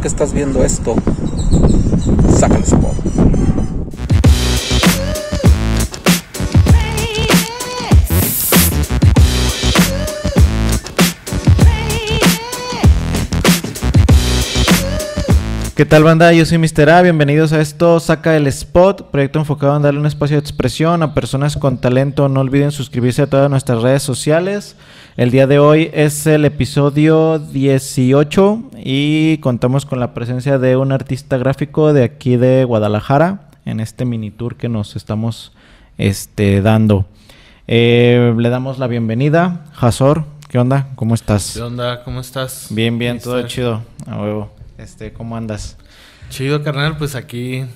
que estás viendo esto, sácale spot ¿Qué tal banda? Yo soy Mr. A, bienvenidos a esto, saca el spot, proyecto enfocado en darle un espacio de expresión a personas con talento. No olviden suscribirse a todas nuestras redes sociales. El día de hoy es el episodio 18 y contamos con la presencia de un artista gráfico de aquí de Guadalajara en este mini tour que nos estamos este, dando. Eh, le damos la bienvenida, Jazor. ¿Qué onda? ¿Cómo estás? ¿Qué onda? ¿Cómo estás? Bien, bien, todo chido. A huevo. Este, ¿cómo andas? Chido, carnal, pues aquí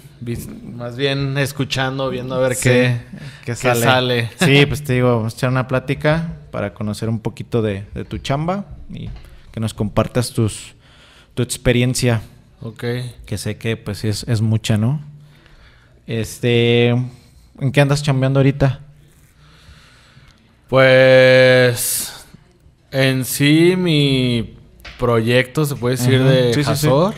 más bien escuchando, viendo a ver qué, qué, sale. qué, sale. Sí, pues te digo, vamos a echar una plática para conocer un poquito de, tu chamba y que nos compartas tus, tu experiencia. Ok. Que sé que pues es, es mucha, ¿no? Este, ¿en qué andas chambeando ahorita? Pues en sí mi proyecto, se puede decir, de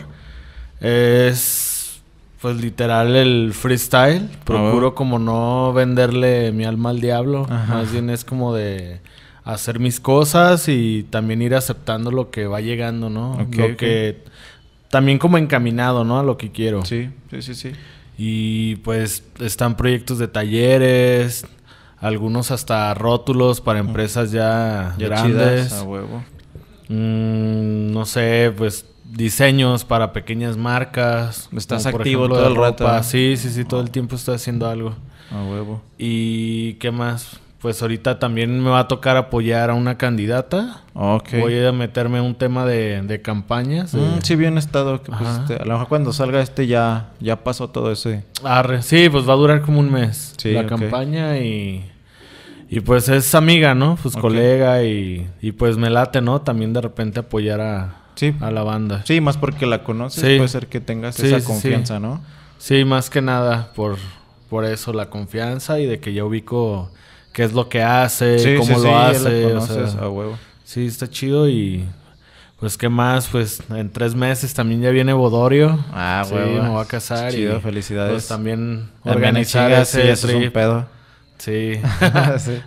es pues literal el freestyle. Procuro como no venderle mi alma al diablo. Más bien es como de hacer mis cosas y también ir aceptando lo que va llegando, ¿no? lo que también como encaminado, ¿no? A lo que quiero. Sí, sí, sí, sí. Y pues están proyectos de talleres, algunos hasta rótulos para mm. empresas ya, grandes. a huevo. Mm, no sé, pues diseños para pequeñas marcas. Estás activo todo el rato. Sí, sí, sí, todo el ah. tiempo estoy haciendo algo. A huevo. ¿Y qué más? pues ahorita también me va a tocar apoyar a una candidata. Okay. Voy a meterme en un tema de, campañas. Mm, sí, bien estado. Pues, este, a lo mejor cuando salga este ya, ya pasó todo eso. Sí, pues va a durar como un mes la campaña y... Y pues es amiga, ¿no? Pues colega y, pues me late, ¿no? También de repente apoyar a, la banda. Sí, más porque la conoces, puede ser que tengas esa confianza, ¿no? Sí, más que nada por, por eso, la confianza y de que ya ubico qué es lo que hace, cómo lo hace. o a huevo. Sí, está chido y pues qué más, pues en tres meses también ya viene Bodorio. Ah, huevo. Sí, me va a casar. y, pues, felicidades. Pues también organizar ese sí, eso es un pedo. Sí.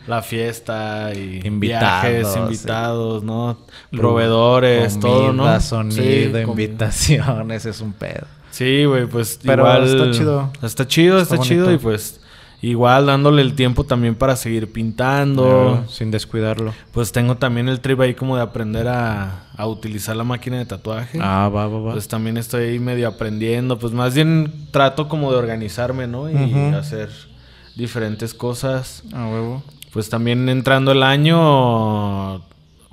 la fiesta y viajes, invitados, ¿no? Proveedores, todo, ¿no? sonido, invitaciones, es un pedo. Sí, güey, pues Pero está chido. Está chido, está chido y pues Igual dándole el tiempo también para seguir pintando. sin descuidarlo. Pues tengo también el trip ahí como de aprender a, a, utilizar la máquina de tatuaje. Ah, va, va, va. Pues también estoy ahí medio aprendiendo. Pues más bien trato como de organizarme, ¿no? Y hacer diferentes cosas. ah, huevo. Pues también entrando el año,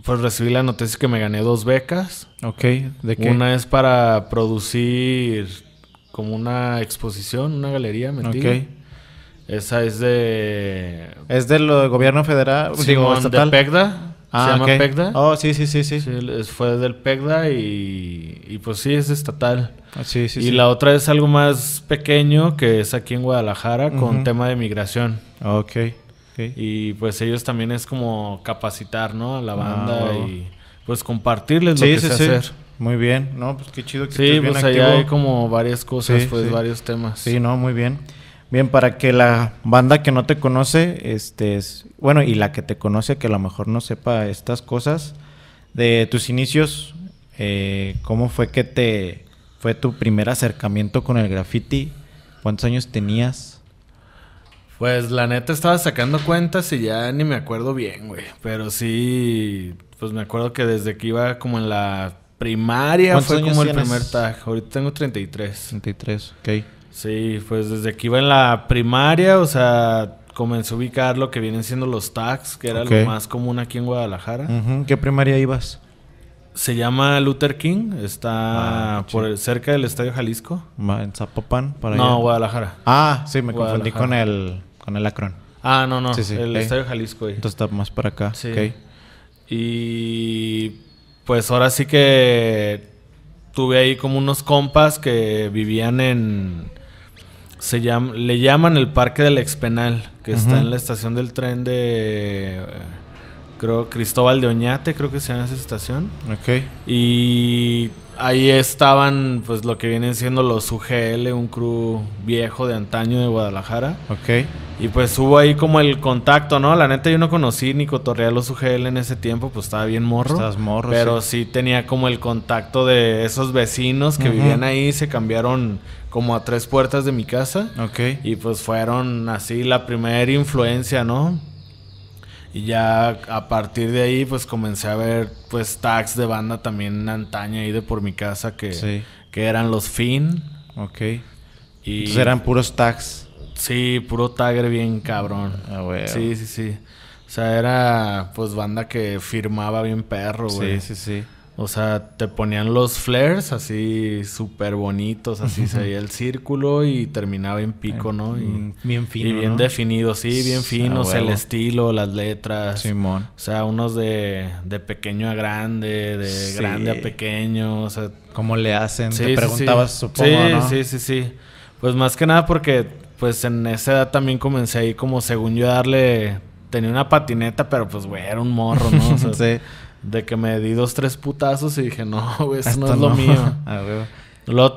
pues recibí la noticia que me gané dos becas. Ok, ¿de qué? Una es para producir como una exposición, una galería, ¿me Ok. Esa es de. Es del gobierno federal, Sí, estatal. De PECDA. Ah, se llama PECDA. Oh, sí, sí, sí, sí. fue del PECDA y, y, pues sí, es estatal. Ah, sí, sí, y la otra es algo más pequeño que es aquí en Guadalajara con tema de migración. Ok. Y pues ellos también es como capacitar, ¿no? A la ah, banda y pues compartirles lo que se hacer. Muy bien, ¿no? Pues qué chido que Sí, pues, bien pues allá hay como varias cosas, pues varios temas. Sí, no, muy bien. Bien, para que la banda que no te conoce, este, es, bueno, y la que te conoce, que a lo mejor no sepa estas cosas, de tus inicios, eh, ¿cómo fue que te fue tu primer acercamiento con el graffiti? ¿Cuántos años tenías? Pues la neta estaba sacando cuentas y ya ni me acuerdo bien, güey. Pero sí, pues me acuerdo que desde que iba como en la primaria fue como el primer tag. Ahorita tengo 33. 33, ok. Sí, pues desde que iba en la primaria, o sea, comencé a ubicar lo que vienen siendo los tags, que era lo más común aquí en Guadalajara. ¿Qué primaria ibas? Se llama Luther King, está ah, por cerca del Estadio Jalisco. ¿En Zapopan? Para no, Guadalajara. Ah, sí, me confundí con el, con el Acron. Ah, no, no, el Estadio Jalisco. Ahí. Entonces está más para acá. Y pues ahora sí que tuve ahí como unos compas que vivían en se llama, le llaman el Parque del Expenal, que está en la estación del tren de. Eh, creo Cristóbal de Oñate, creo que se llama esa estación. Ok. Y ahí estaban, pues lo que vienen siendo los UGL, un crew viejo de antaño de Guadalajara. Ok. Y pues hubo ahí como el contacto, ¿no? La neta yo no conocí ni cotorreé a los UGL en ese tiempo, pues estaba bien morro. Pero sí. tenía como el contacto de esos vecinos que vivían ahí, se cambiaron como a tres puertas de mi casa. Ok. Y pues fueron así la primera influencia, ¿no? Y ya a partir de ahí pues comencé a ver pues tags de banda también antaña ahí de por mi casa que, que eran los Finn. Ok. Y eran puros tags. Sí, puro tagre bien cabrón. Ah, güey. Sí, sí, sí. O sea, era pues banda que firmaba bien perro, güey. Sí, sí, sí. O sea, te ponían los flares así súper bonitos, así se veía el círculo y terminaba en pico, ¿no? Y, bien fino. Y bien definido, sí, bien fino. O el estilo, las letras. Simón. O sea, unos de, de pequeño a grande, de grande a pequeño, o sea. ¿Cómo le hacen? Sí, te preguntabas, sí, supongo, ¿no? Sí, sí, sí. Pues más que nada porque, pues en esa edad también comencé ahí como según yo darle tenía una patineta, pero pues, güey, era un morro, ¿no? O sí. De que me di dos, tres putazos y dije, no, güey, eso no es lo mío.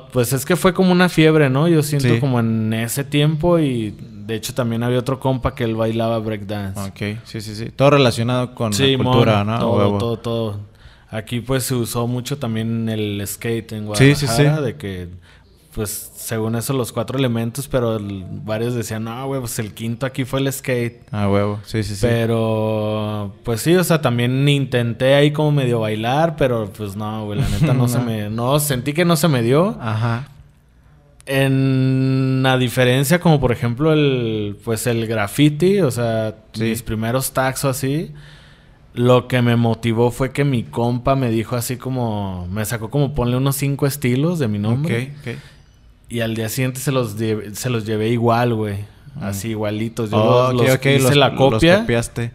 pues es que fue como una fiebre, ¿no? Yo siento como en ese tiempo y de hecho también había otro compa que él bailaba breakdance. Ok, sí, sí, sí. Todo relacionado con la cultura, ¿no? Todo, todo, todo. Aquí pues se usó mucho también el skate en Guadalajara, sí, de que pues según eso los cuatro elementos, pero varios decían, no, güey, pues el quinto aquí fue el skate. Ah, huevo, sí, sí, sí. Pero, pues sí, o sea, también intenté ahí como medio bailar, pero pues no, güey, la neta no, se me, no, sentí que no se me dio. Ajá. En la diferencia, como por ejemplo el, pues el graffiti, o sea, mis primeros tags o así, lo que me motivó fue que mi compa me dijo así como, me sacó como ponle unos cinco estilos de mi nombre. Ok, ok. Y al día siguiente se los, se los llevé igual, güey. Mm. Así igualitos. Yo los, hice la copia. copiaste.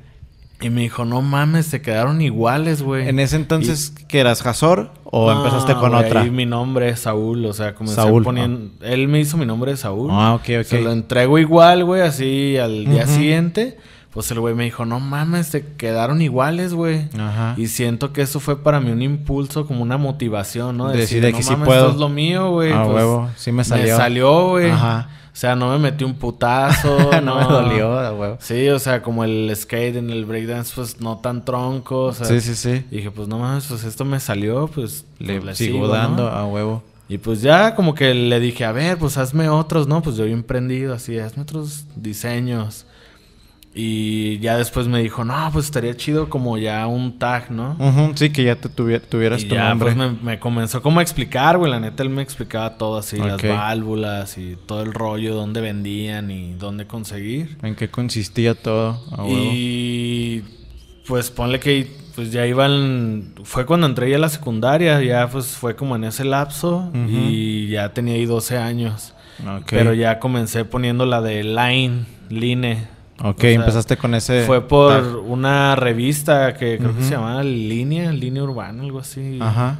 Y me dijo, no mames, se quedaron iguales, güey. ¿En ese entonces que eras Jazor o empezaste con otra? mi nombre es Saúl, o sea, comencé Saúl, poniendo... Ah. Él me hizo mi nombre de Saúl. Ah, ok, ok. Se lo entrego igual, güey, así al día siguiente pues el güey me dijo, no mames, te quedaron iguales, güey. Ajá. Y siento que eso fue para mí un impulso, como una motivación, ¿no? decir, que no sí mames, Esto es lo mío, güey. Ah, pues, huevo, sí me salió. Me salió, güey. Ajá. O sea, no me metí un putazo. no, me dolió, güey. Ah, sí, o sea, como el skate en el breakdance, pues no tan tronco. O sea, sí, sí, sí. dije, pues no mames, pues esto me salió, pues le, pues, sigo, dando a ah, huevo. Y pues ya como que le dije, a ver, pues hazme otros, ¿no? Pues yo he emprendido, así, hazme otros diseños. Y ya después me dijo, no, pues estaría chido como ya un tag, ¿no? sí, que ya te tuviera, tuvieras tu pues, nombre. Pues me, comenzó como a explicar, güey. La neta, él me explicaba todo así, las válvulas y todo el rollo, dónde vendían y dónde conseguir. En qué consistía todo. y pues ponle que pues ya iban, fue cuando entré ya a la secundaria, ya pues fue como en ese lapso y ya tenía ahí 12 años. Pero ya comencé poniendo la de Line, Line. Ok, empezaste con ese. Fue por una revista que creo que se llamaba Línea, Línea Urbana, algo así. Ajá.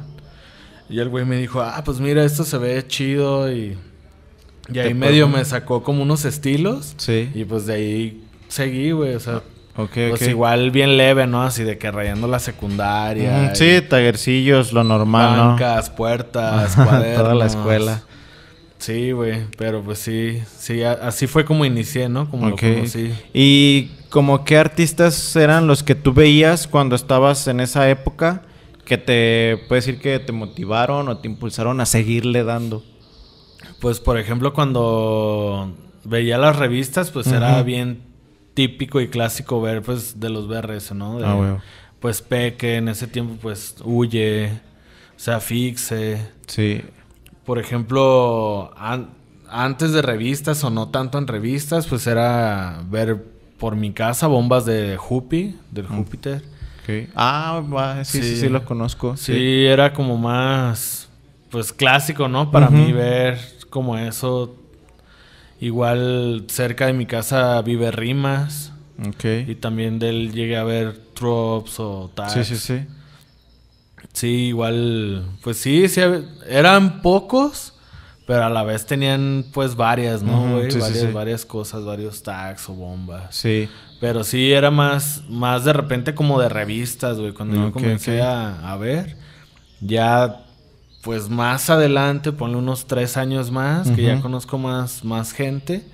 Y el güey me dijo, ah, pues mira, esto se ve chido y. Y ahí medio me sacó como unos estilos. Sí. Y pues de ahí seguí, güey. O sea, pues igual bien leve, ¿no? Así de que rayando la secundaria. Mm, sí, taguercillos, lo normal, bancas, puertas, cuadernos. Toda la escuela. Sí, güey, pero pues sí, sí, así fue como inicié, ¿no? Como lo conocí. ¿Y como qué artistas eran los que tú veías cuando estabas en esa época que te, puedes decir que te motivaron o te impulsaron a seguirle dando? Pues por ejemplo, cuando veía las revistas, pues era bien típico y clásico ver pues de los BRS, ¿no? De, ah, Pues Peque, en ese tiempo pues Huye, o sea, Fixe. Sí por ejemplo, antes de revistas o no tanto en revistas, pues era ver por mi casa bombas de Juppie, del mm. Júpiter. Ah, sí, sí, sí, lo conozco. Sí, era como más, pues clásico, ¿no? Para mí ver como eso. Igual cerca de mi casa vive Rimas. Ok. Y también de él llegué a ver Trops o tal. Sí, sí, sí. Sí, igual, pues sí, sí, eran pocos, pero a la vez tenían pues varias, ¿no? varias, cosas, varios tags o bombas. Sí. Pero sí era más, más de repente como de revistas, güey. Cuando yo comencé a, ver, ya pues más adelante, ponle unos tres años más, que ya conozco más, más gente,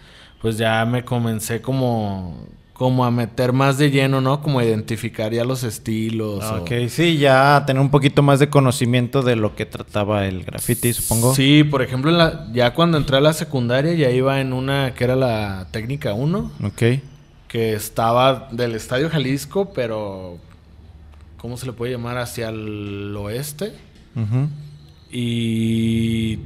pues ya me comencé como como a meter más de lleno, ¿no? Como a identificar ya los estilos. Ok, sí, ya tener un poquito más de conocimiento de lo que trataba el graffiti, supongo. Sí, por ejemplo, ya cuando entré a la secundaria ya iba en una que era la técnica 1. Ok. Que estaba del Estadio Jalisco, pero... ¿Cómo se le puede llamar? Hacia el oeste. Y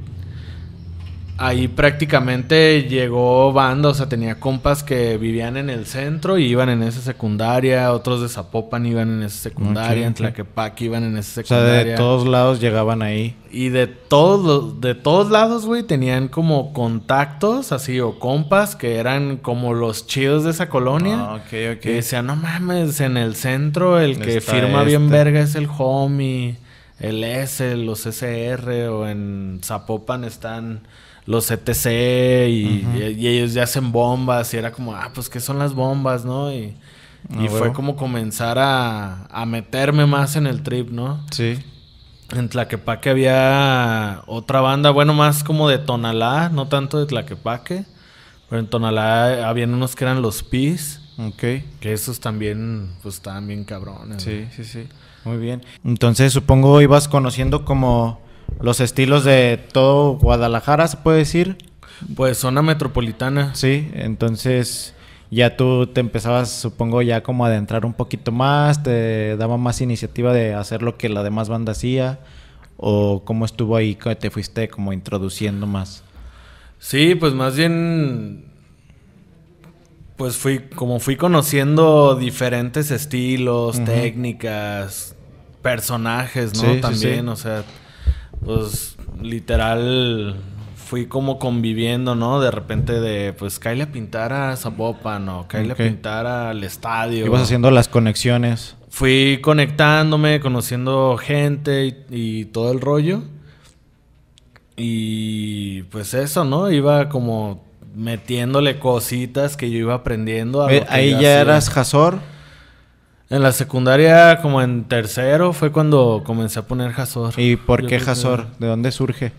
ahí prácticamente llegó banda, o sea, tenía compas que vivían en el centro y iban en esa secundaria, otros de Zapopan iban en esa secundaria, en Tlaquepaque iban en esa secundaria. O sea, de todos lados llegaban ahí. Y de todos de todos lados, güey, tenían como contactos así o compas que eran como los chidos de esa colonia. Ah, ok, ok. Que decían, no mames, en el centro el que firma este". bien verga es el homie, el S, los SR o en Zapopan están los ETC y, y, ellos ya hacen bombas y era como, ah, pues qué son las bombas, ¿no? Y, ah, fue como comenzar a, a, meterme más en el trip, ¿no? Sí. En Tlaquepaque había otra banda, bueno, más como de Tonalá, no tanto de Tlaquepaque, pero en Tonalá habían unos que eran los Pis. Ok. Que esos también, pues estaban bien cabrones. Sí, sí, sí. Muy bien. Entonces supongo ibas conociendo como los estilos de todo Guadalajara, se puede decir. Pues zona metropolitana. Sí, entonces ya tú te empezabas, supongo, ya como a adentrar un poquito más, te daba más iniciativa de hacer lo que la demás banda hacía, o cómo estuvo ahí, te fuiste como introduciendo más. Sí, pues más bien, pues fui, como fui conociendo diferentes estilos, técnicas, personajes, ¿no? También, o sea pues literal fui como conviviendo, ¿no? De repente de, pues, caile a pintar a Zapopan o caile a pintar al estadio. Ibas haciendo las conexiones. Fui conectándome, conociendo gente y, todo el rollo. Y pues eso, ¿no? Iba como metiéndole cositas que yo iba aprendiendo. Ahí ya eras Jazor. En la secundaria, como en tercero, fue cuando comencé a poner Hazor. ¿Y por qué Hazor? ¿De dónde surge?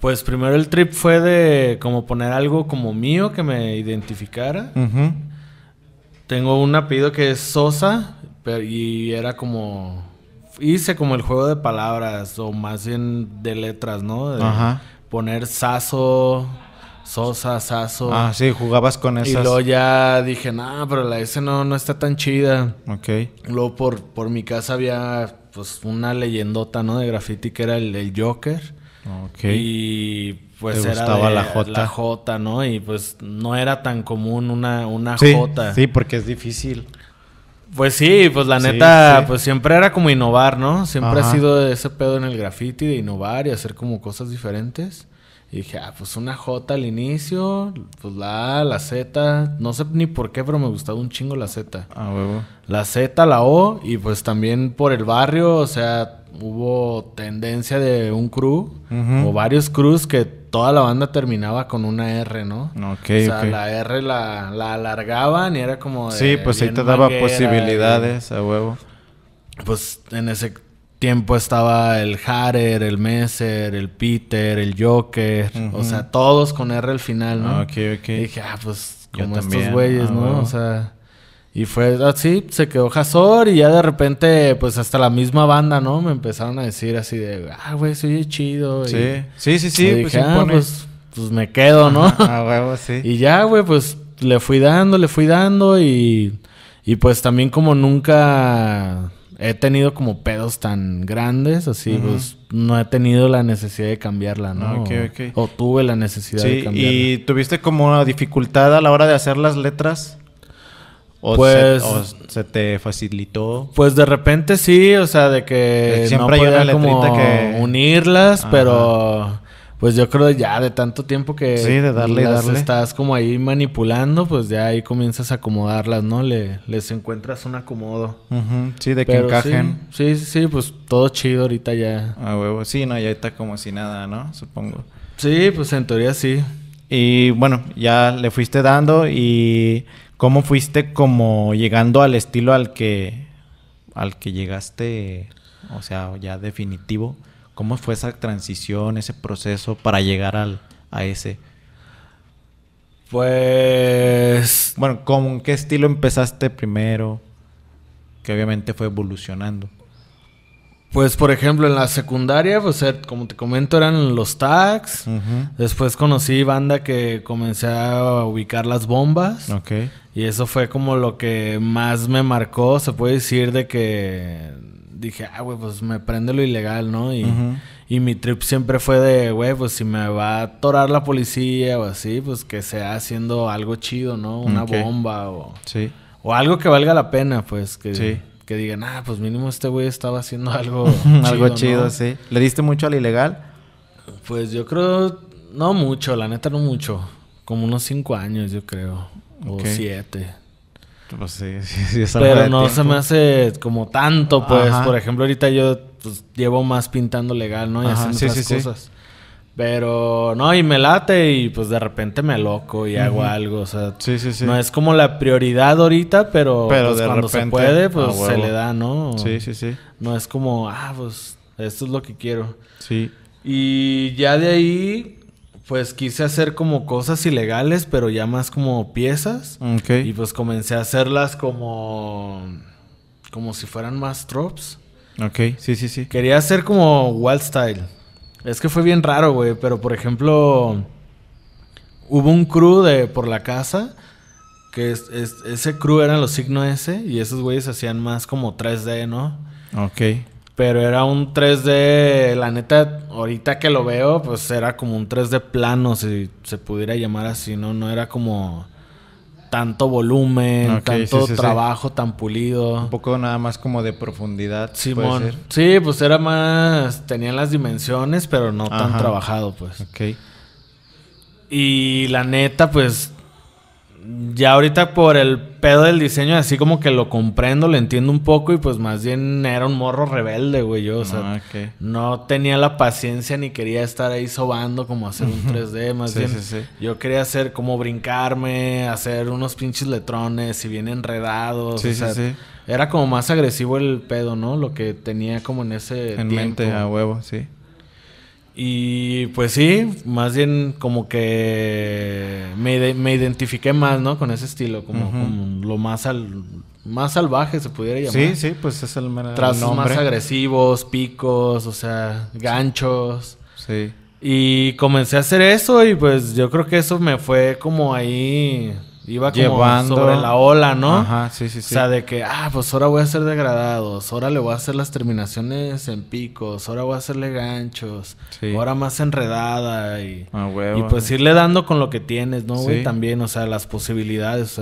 Pues primero el trip fue de como poner algo como mío que me identificara. Tengo un apellido que es Sosa y era como... Hice como el juego de palabras o más bien de letras, ¿no? De poner Saso, Sosa, Saso. Ah, sí, jugabas con esas. Y luego ya dije, no, pero la S no, no está tan chida. Ok. Luego por, por mi casa había pues una leyendota, ¿no? De graffiti que era el, el Joker. Ok. Y pues era la J. La J, ¿no? Y pues no era tan común una, una J. Sí, porque es difícil. Pues sí, pues la neta, pues siempre era como innovar, ¿no? Siempre ha sido ese pedo en el graffiti de innovar y hacer como cosas diferentes dije, ah, pues una J al inicio, pues la A, la Z, no sé ni por qué, pero me gustaba un chingo la Z. Ah, huevo. La Z, la O, y pues también por el barrio, o sea, hubo tendencia de un crew, o varios crews que toda la banda terminaba con una R, ¿no? Ok, O sea, la R la, alargaban y era como Sí, pues ahí te daba posibilidades, a huevo. Pues en ese tiempo estaba el Harer, el Messer, el Peter, el Joker. O sea, todos con R al final, ¿no? Ok, ok. Y dije, ah, pues como estos güeyes, ¿no? O sea... Y fue así, ah, se quedó Jazor y ya de repente, pues hasta la misma banda, ¿no? Me empezaron a decir así de, ah, güey, soy chido. Sí, sí, sí, sí. pues, dije, ah, pues, pues, me quedo, ¿no? Ah, huevo, sí. Y ya, güey, pues le fui dando, le fui dando y, y pues también como nunca he tenido como pedos tan grandes, así, pues no he tenido la necesidad de cambiarla, ¿no? Ok, ok. O, tuve la necesidad de cambiarla. ¿Y tuviste como dificultad a la hora de hacer las letras? O pues, se, te facilitó. Pues de repente sí, o sea, de que siempre no hay una como que... unirlas, pero pues yo creo ya de tanto tiempo que de darle, las darle. estás como ahí manipulando, pues ya ahí comienzas a acomodarlas, ¿no? Le, les encuentras un acomodo. Sí, de que encajen. Sí, sí, pues todo chido ahorita ya. A huevo, sí, no, ya está como si nada, ¿no? Supongo. Sí, pues en teoría sí. Y bueno, ya le fuiste dando y cómo fuiste como llegando al estilo al que al que llegaste, o sea, ya definitivo. ¿Cómo fue esa transición, ese proceso para llegar al, a ese? Pues... Bueno, ¿con qué estilo empezaste primero? Que obviamente fue evolucionando. Pues, por ejemplo, en la secundaria, pues, er, como te comento, eran los tags. Después conocí banda que comencé a ubicar las bombas. Y eso fue como lo que más me marcó, se puede decir, de que dije, ah, güey, pues me prende lo ilegal, ¿no? Y, y mi trip siempre fue de, güey, pues si me va a atorar la policía o así, pues que sea haciendo algo chido, ¿no? Una bomba o... O algo que valga la pena, pues, que... Que digan, ah, pues mínimo este güey estaba haciendo algo chido. algo chido, sí. ¿Le diste mucho al ilegal? Pues yo creo, no mucho, la neta no mucho. Como unos cinco años, yo creo. O siete. Pues sí, sí, Pero no se me hace como tanto, pues. Por ejemplo, ahorita yo pues, llevo más pintando legal, ¿no? Y haciendo otras cosas. Pero no, y me late y pues de repente me loco y hago algo. O sea, no es como la prioridad ahorita, pero, pero pues, cuando se puede, pues se le da, ¿no? Sí, sí, sí. No es como, ah, pues esto es lo que quiero. Sí. Y ya de ahí, pues quise hacer como cosas ilegales, pero ya más como piezas. Y pues comencé a hacerlas como. como si fueran más trops. Ok, sí, sí, sí. Quería hacer como wild style. Es que fue bien raro, güey, pero por ejemplo. Hubo un crew de por la casa. Que ese crew eran los signos S. Y esos güeyes hacían más como 3D, ¿no? Ok. Pero era un 3D, la neta, ahorita que lo veo, pues era como un 3D plano, si se pudiera llamar así, ¿no? No era como tanto volumen, tanto trabajo tan pulido. Un poco nada más como de profundidad. Simón. Puede Sí, pues era más, tenían las dimensiones, pero no tan trabajado, pues. Ok. Y la neta, pues ya ahorita por el pedo del diseño, así como que lo comprendo, lo entiendo un poco y pues más bien era un morro rebelde, güey. Yo, o sea, ah, no tenía la paciencia ni quería estar ahí sobando como hacer un 3D, más bien. Sí, sí. Yo quería hacer como brincarme, hacer unos pinches letrones y bien enredados. O sea, era como más agresivo el pedo, ¿no? Lo que tenía como en ese. En mente, a huevo, sí. Y pues sí, más bien como que me, me identifiqué más, ¿no? Con ese estilo, como, lo más más salvaje se pudiera llamar. Sí, sí, pues es el, más... Trazos más agresivos, picos, o sea, ganchos. Sí. Y comencé a hacer eso y pues yo creo que eso me fue como ahí Iba como Llevando... sobre la ola, ¿no? Ajá, sí, sí, sí. O sea, de que, ah, pues ahora voy a hacer degradados, ahora le voy a hacer las terminaciones en picos, ahora voy a hacerle ganchos, ahora más enredada y, y pues irle dando con lo que tienes, ¿no, güey? También, o sea, las posibilidades.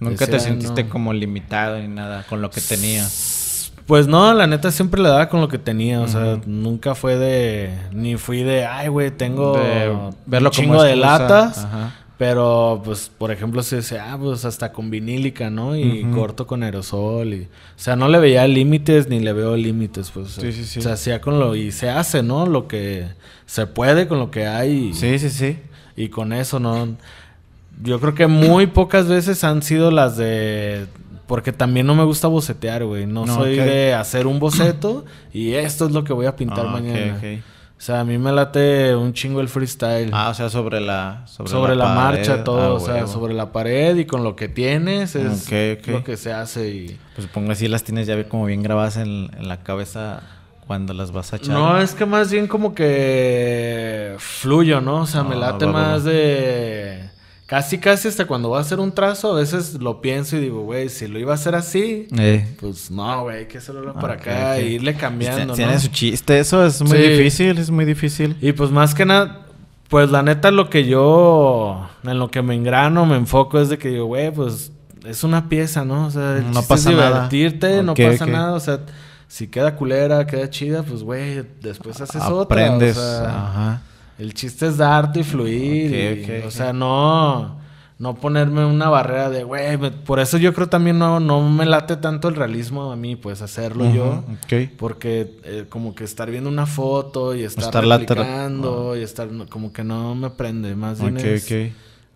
Nunca te sentiste como limitado ni nada con lo que tenías. Pues no, la neta siempre le daba con lo que tenía, o sea, nunca fue de, ni fui de, ay, güey, tengo de verlo chingo de latas. Ajá pero, pues, por ejemplo, se dice, ah, pues hasta con vinílica, ¿no? Y corto con aerosol. Y, o sea, no le veía límites ni le veo límites, pues. Sí, sí, sí. Se hacía con lo. Y se hace, ¿no? Lo que se puede con lo que hay. sí, sí, sí. Y con eso, ¿no? Yo creo que muy pocas veces han sido las de. Porque también no me gusta bocetear, güey. No, soy de hacer un boceto y esto es lo que voy a pintar ah, mañana. O sea, a mí me late un chingo el freestyle. Ah, o sea, sobre la... Sobre, la, marcha, todo. Ah, o sea, sobre la pared y con lo que tienes es lo que se hace y... Pues supongo así las tienes ya como bien grabadas en, la cabeza cuando las vas a echar. No, es que más bien como que fluyo, ¿no? O sea, me ah, late más de casi casi hasta cuando voy a hacer un trazo, a veces lo pienso y digo, güey, si lo iba a hacer así, eh. pues no, güey, hay que hacerlo para acá e irle pues cambiando. Tiene su chiste, eso es muy difícil, es muy difícil. Y pues más que nada, pues la neta lo que yo, en lo que me engrano, me enfoco es de que digo, güey, pues es una pieza, ¿no? O sea, no pasa es divertirte, no pasa nada, o sea si queda culera, queda chida, pues güey, después haces otra. Aprendes. O sea, Ajá. El chiste es darte y fluir. o sea, no, no ponerme una barrera de, güey, por eso yo creo también no, no me late tanto el realismo a mí, pues hacerlo yo. Porque eh, como que estar viendo una foto y estar, replicando y estar como que no me prende. Más bien es,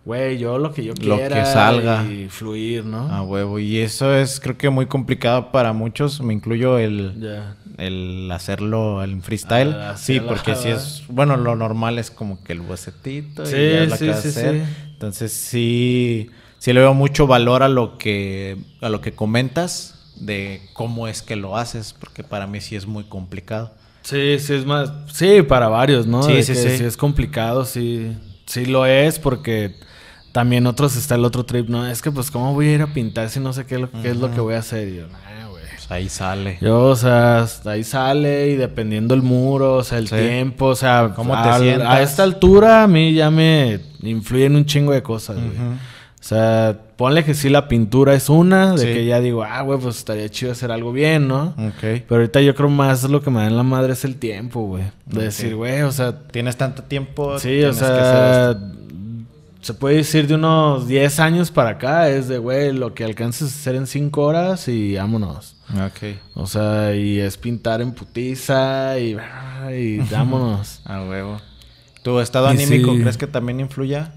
güey, yo lo que yo quiera. Lo que salga. Y fluir, ¿no? A huevo. Y eso es creo que muy complicado para muchos, me incluyo el el hacerlo en freestyle. Ah, sí, porque si es, bueno, lo normal es como que el bocetito sí, Entonces sí, sí le veo mucho valor a lo que, a lo que comentas de cómo es que lo haces, porque para mí sí es muy complicado. Sí, sí es más, sí, para varios, ¿no? Sí, sí, sí. es complicado, sí, sí lo es porque también otros está el otro trip, ¿no? Es que pues cómo voy a ir a pintar si no sé qué, es lo que voy a hacer. Pues, ahí sale. Yo, o sea, ahí sale y dependiendo el muro, o sea, el tiempo, o sea, ¿Cómo te a, a esta altura a mí ya me influyen un chingo de cosas, güey. O sea, ponle que sí la pintura es una, de que ya digo, ah, güey, pues estaría chido hacer algo bien, ¿no? Ok. Pero ahorita yo creo más lo que me da en la madre es el tiempo, güey. decir, güey, o sea. Tienes tanto tiempo. Sí, o sea. Se puede decir de unos 10 años para acá, es de, güey, lo que alcances a hacer en 5 horas y vámonos. Ok. O sea, y es pintar en putiza y, y A huevo. ¿Tu estado anímico crees que también influya?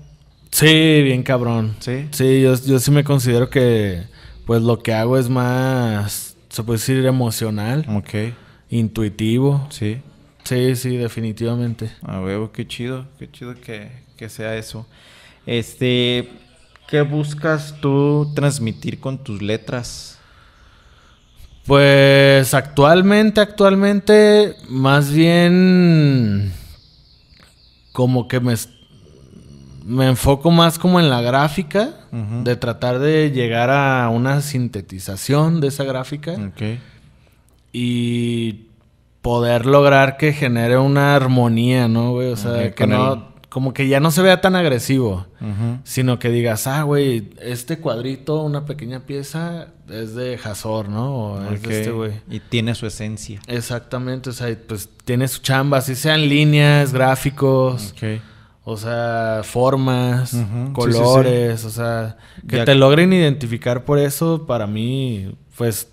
Sí, bien cabrón. Sí. Sí, yo, sí me considero que pues lo que hago es más, se puede decir, emocional. Ok. Intuitivo. Sí. Sí, sí, definitivamente. A huevo, qué chido, qué chido que, que sea eso. Este, ¿qué buscas tú transmitir con tus letras? Pues actualmente, actualmente, más bien como que me, me enfoco más como en la gráfica, de tratar de llegar a una sintetización de esa gráfica y poder lograr que genere una armonía, ¿no, güey? O sea, que no, como que ya no se vea tan agresivo, sino que digas, ah, güey, este cuadrito, una pequeña pieza, es de Hazor, ¿no? O es este güey. Y tiene su esencia. Exactamente, o sea, pues tiene su chamba, así sean líneas, gráficos. O sea, formas, colores, o sea, que te logren identificar por eso, para mí, pues,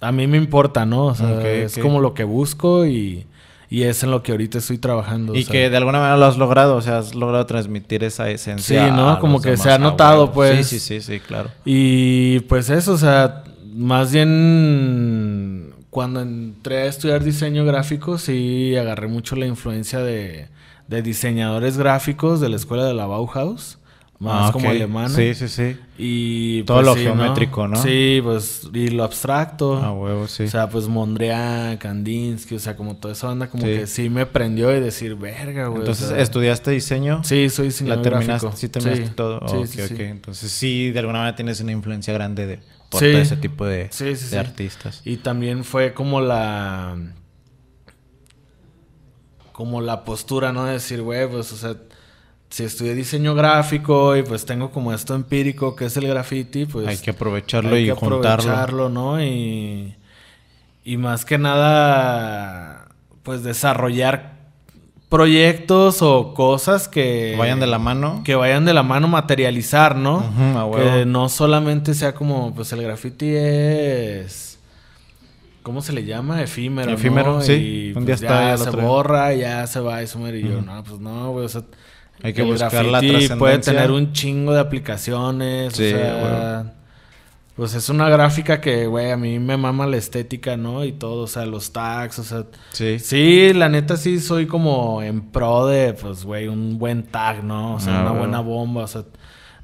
a mí me importa, ¿no? O sea, es como lo que busco y, y es en lo que ahorita estoy trabajando. Y que de alguna manera lo has logrado, o sea, has logrado transmitir esa esencia. Sí, ¿no? Como que se ha notado, ah, pues. Sí, sí, sí, sí, claro. Y pues eso, o sea, más bien cuando entré a estudiar diseño gráfico, sí agarré mucho la influencia de diseñadores gráficos de la escuela de la Bauhaus más ah, como alemán Sí, sí, sí. Y todo pues, lo geométrico, ¿no? Sí, pues y lo abstracto. Ah, huevo, sí. O sea, pues Mondrian, Kandinsky, o sea, como todo eso anda como que sí me prendió y decir, "Verga, güey." Entonces, ¿estudiaste diseño? Sí, soy diseñador La terminaste, sí terminaste todo. sí. okay, ok. Entonces, sí, de alguna manera tienes una influencia grande de por todo ese tipo de, de artistas. Y también fue como la como la postura, ¿no? De decir, güey, pues, o sea, si estudié diseño gráfico y pues tengo como esto empírico que es el graffiti, pues... Hay que aprovecharlo hay y que aprovecharlo, ¿no? Y, más que nada, pues desarrollar proyectos o cosas que... Vayan de la mano. Que vayan de la mano materializar, ¿no? que no solamente sea como, pues el graffiti es... ¿cómo se le llama? Efímero. Efímero, sí. Y, pues, ya está, se borra, ya se va y sumer y no, pues no, güey, o sea, hay que buscarla. buscar la puede tener un chingo de aplicaciones. Sí, o sea, Pues es una gráfica que, güey, a mí me mama la estética, ¿no? Y todo, o sea, los tags, o sea. Sí. Sí, la neta sí soy como en pro de, pues, güey, un buen tag, ¿no? O sea, ah, una buena bomba, o sea.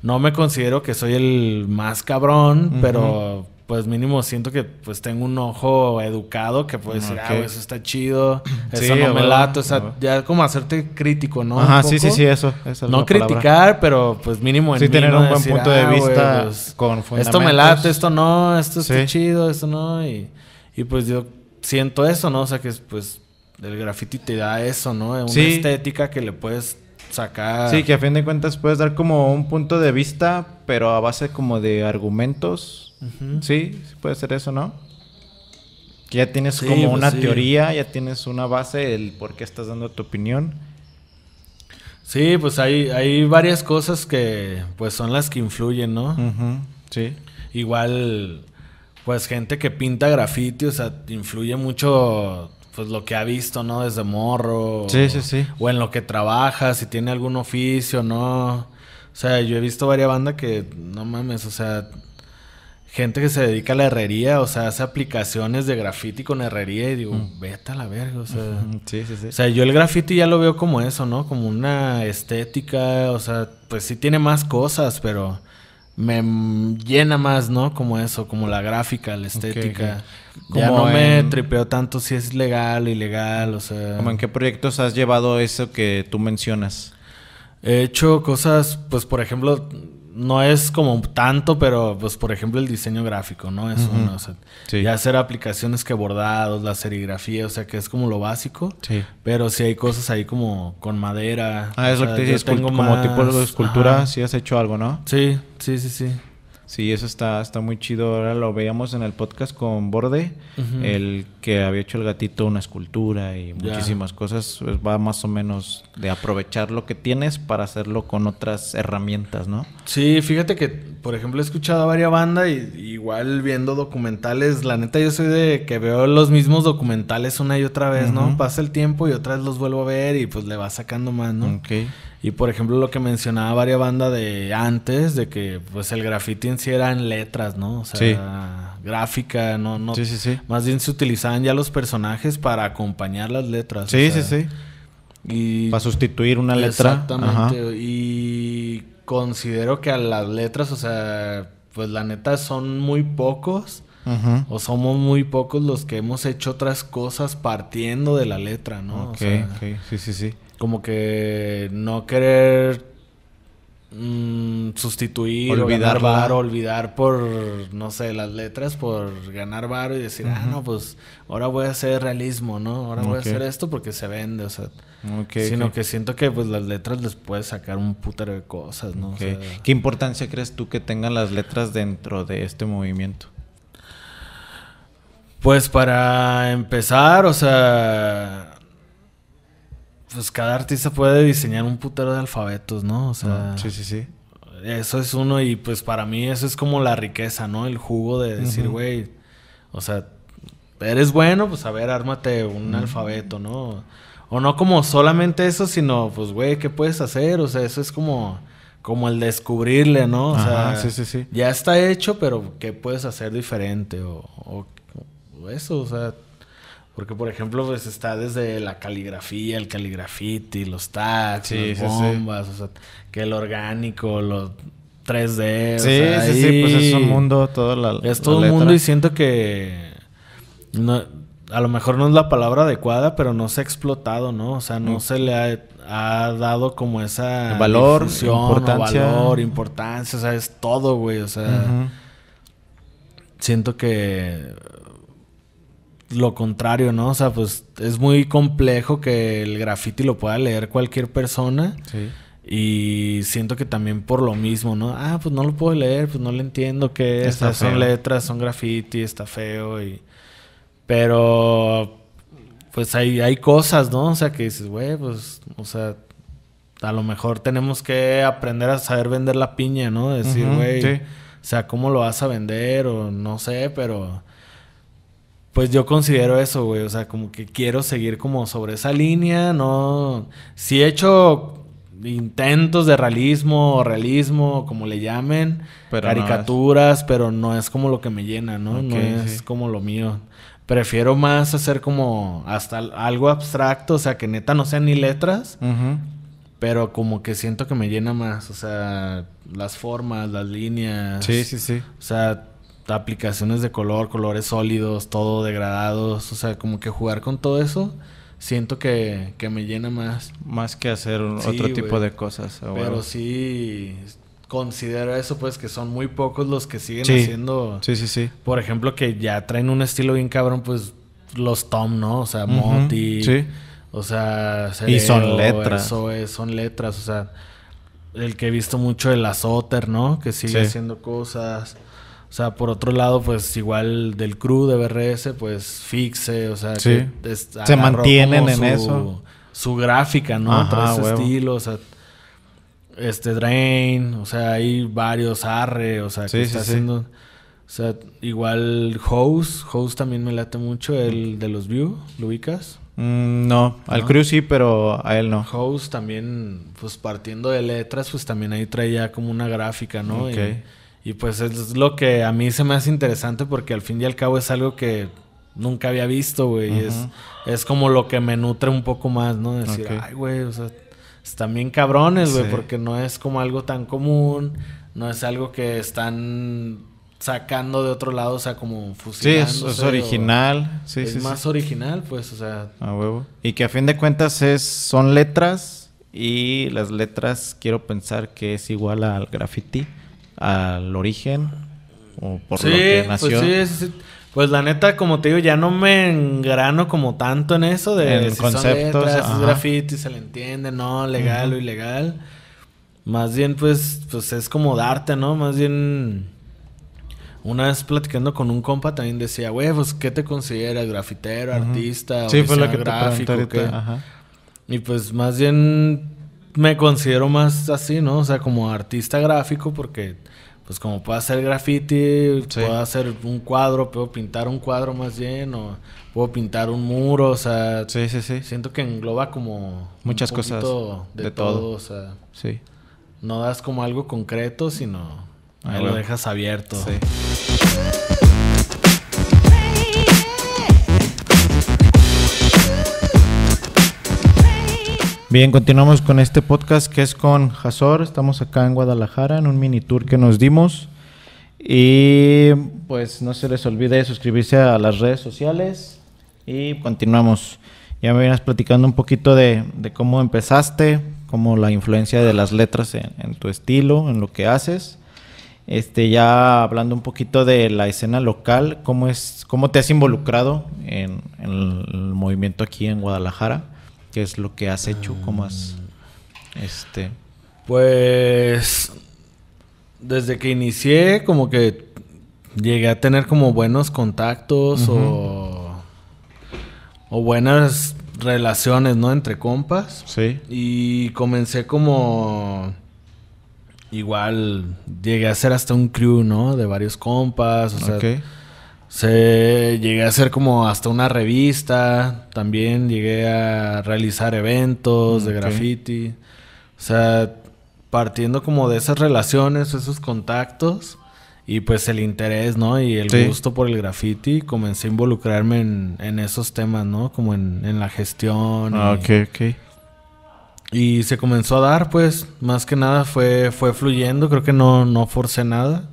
No me considero que soy el más cabrón, pero pues mínimo siento que pues tengo un ojo educado que puede decir, ah, eso está chido, eso no me lato, o sea, ya como hacerte crítico, ¿no? Ajá, sí, sí, sí, eso. no criticar, pero pues mínimo en Sí, tener un buen punto de ah, vista pues, con Esto me late, esto no, esto está chido, esto no, y, y pues yo siento eso, ¿no? O sea, que pues el graffiti te da eso, ¿no? Una estética que le puedes sacar. Sí, que a fin de cuentas puedes dar como un punto de vista, pero a base como de argumentos Sí, puede ser eso, ¿no? Que ya tienes como pues una teoría, ya tienes una base el por qué estás dando tu opinión. Sí, pues hay, hay varias cosas que pues son las que influyen, ¿no? Sí. Igual, pues gente que pinta graffiti, o sea, influye mucho pues lo que ha visto, ¿no? Desde morro. Sí, sí, sí. O en lo que trabaja, si tiene algún oficio, ¿no? O sea, yo he visto varias bandas que, no mames, o sea, gente que se dedica a la herrería, o sea, hace aplicaciones de graffiti con herrería y digo, mm. vete a la verga, o sea. Sí, sí, sí. O sea, yo el graffiti ya lo veo como eso, ¿no? Como una estética, o sea, pues sí tiene más cosas, pero me llena más, ¿no? Como eso, como la gráfica, la estética. Ya no me tripeo tanto si es legal, ilegal, o sea. ¿Cómo en qué proyectos has llevado eso que tú mencionas? He hecho cosas, pues por ejemplo, no es como tanto, pero pues por ejemplo el diseño gráfico, ¿no? Es ya hacer aplicaciones que bordados, la serigrafía, o sea, que es como lo básico. Sí. Pero si hay cosas ahí como con madera. Ah, es que te como tipo de escultura, si has hecho algo, ¿no? Sí, sí, sí, sí. Sí, eso está, está muy chido. Ahora lo veíamos en el podcast con Borde, el que había hecho el gatito una escultura y muchísimas cosas. Pues, va más o menos de aprovechar lo que tienes para hacerlo con otras herramientas, ¿no? Sí, fíjate que, por ejemplo, he escuchado a varias bandas y igual viendo documentales, la neta yo soy de que veo los mismos documentales una y otra vez, ¿no? Pasa el tiempo y otra vez los vuelvo a ver y pues le va sacando más, ¿no? Ok. Y por ejemplo, lo que mencionaba varias Banda de antes, de que pues el graffiti en sí eran letras, ¿no? O sea, gráfica, no, no. Sí, sí, sí. Más bien se utilizaban ya los personajes para acompañar las letras. Sí, sí, sí. Y, para sustituir una letra. Exactamente. Y considero que a las letras, o sea, pues la neta son muy pocos. O somos muy pocos los que hemos hecho otras cosas partiendo de la letra, ¿no? Ok, sí, sí, sí como que no querer mm, sustituir olvidar o olvidar por no sé las letras por ganar bar y decir ah no pues ahora voy a hacer realismo no ahora voy a hacer esto porque se vende o sea sino que siento que pues las letras les puede sacar un putero de cosas no qué importancia crees tú que tengan las letras dentro de este movimiento pues para empezar o sea pues cada artista puede diseñar un putero de alfabetos, ¿no? O sea, ah, sí, sí, sí. Eso es uno y pues para mí eso es como la riqueza, ¿no? El jugo de decir, güey, o sea, eres bueno, pues a ver, ármate un alfabeto, ¿no? O no como solamente eso, sino pues, güey, ¿qué puedes hacer? O sea, eso es como como el descubrirle, ¿no? O sea, sí, sí, sí. ya está hecho, pero ¿qué puedes hacer diferente? o, eso, o sea, porque, por ejemplo, pues está desde la caligrafía, el caligrafiti, los tags, las bombas, o sea, que el orgánico, los 3D. Sí, sí, sí, pues es un mundo, todo la. Es todo un mundo y siento que. No, a lo mejor no es la palabra adecuada, pero no se ha explotado, ¿no? O sea, no mm. se le ha, dado como esa. Valor, importancia. valor, importancia, o sea, es todo, güey, o sea. Siento que lo contrario, ¿no? O sea, pues es muy complejo que el graffiti lo pueda leer cualquier persona. Sí. Y siento que también por lo mismo, ¿no? Ah, pues no lo puedo leer, pues no le entiendo qué es. Son letras, son graffiti, está feo y... Pero... Pues hay, hay cosas, ¿no? O sea, que dices, güey, pues... O sea, a lo mejor tenemos que aprender a saber vender la piña, ¿no? Decir, güey, o sea, ¿cómo lo vas a vender? O no sé, pero pues yo considero eso, güey. O sea, como que quiero seguir como sobre esa línea, ¿no? Sí he hecho intentos de realismo o realismo, como le llamen, pero caricaturas, pero no es como lo que me llena, ¿no? no es como lo mío. Prefiero más hacer como hasta algo abstracto, o sea, que neta no sean ni letras, pero como que siento que me llena más, o sea, las formas, las líneas. Sí, sí, sí. O sea, aplicaciones de color, colores sólidos, todo degradados, o sea, como que jugar con todo eso siento que, me llena más. Más que hacer otro tipo de cosas. Pero sí considero eso pues que son muy pocos los que siguen haciendo. Sí, sí, sí. Por ejemplo, que ya traen un estilo bien cabrón, pues los Tom, ¿no? O sea, Moti. Sí. O sea, y son letras. Eso es, son letras, o sea, el que he visto mucho el Azoter, ¿no? Que sigue haciendo cosas. O sea, por otro lado, pues igual del crew de BRS, pues fixe, o sea, que se mantienen en eso. Su gráfica, ¿no? Ajá, estilo, o sea, este Drain, o sea, hay varios Arre, o sea, que está haciendo. O sea, igual House, House también me late mucho, el de los View, ¿lo ubicas? Mm, no, al Crew sí, pero a él no. House también, pues partiendo de letras, pues también ahí traía como una gráfica, ¿no? Ok. Y pues es lo que a mí se me hace interesante porque al fin y al cabo es algo que nunca había visto, güey. es, como lo que me nutre un poco más, ¿no? Decir, ay, güey, o sea, están bien cabrones, güey, porque no es como algo tan común, no es algo que están sacando de otro lado, o sea, como fusilando. Sí, es, original. sí, es más original, pues, o sea. A huevo. Y que a fin de cuentas es, son letras y las letras quiero pensar que es igual al graffiti al origen o por sí, lo pues nació. Pues, sí, pues la neta, como te digo, ya no me engrano como tanto en eso de si conceptos, son letras, graffiti, se le entiende, no, legal o ilegal. Más bien, pues, pues es como darte, ¿no? Más bien, una vez platicando con un compa también decía, güey, pues, ¿qué te consideras? ¿Grafitero, artista? Sí, fue lo que te Y pues, más bien, me considero más así, ¿no? O sea, como artista gráfico porque pues como puedo hacer graffiti, puedo hacer un cuadro, puedo pintar un cuadro más lleno, puedo pintar un muro, o sea, sí, sí, sí. siento que engloba como muchas cosas de, de todo. o sea, sí. No das como algo concreto, sino ah, ahí lo dejas abierto. Sí. Bien, continuamos con este podcast que es con Jazor. Estamos acá en Guadalajara en un mini tour que nos dimos. Y pues no se les olvide suscribirse a las redes sociales. Y continuamos. Ya me vienes platicando un poquito de, cómo empezaste, cómo la influencia de las letras en, tu estilo, en lo que haces. Este, ya hablando un poquito de la escena local, cómo es, cómo te has involucrado en el movimiento aquí en Guadalajara ¿Qué es lo que has hecho? ¿Cómo has...? Este... Pues... Desde que inicié, como que llegué a tener como buenos contactos o, o buenas relaciones, ¿no? Entre compas. Sí. Y comencé como... Igual llegué a ser hasta un crew, ¿no? De varios compas, o sea... Se llegué a hacer como hasta una revista, también llegué a realizar eventos de graffiti. O sea, partiendo como de esas relaciones, esos contactos y pues el interés, ¿no? Y el gusto por el graffiti, comencé a involucrarme en, esos temas, ¿no? Como en, la gestión. Ah, ok, ok. Y se comenzó a dar, pues, más que nada fue, fue fluyendo, creo que no, no forcé nada.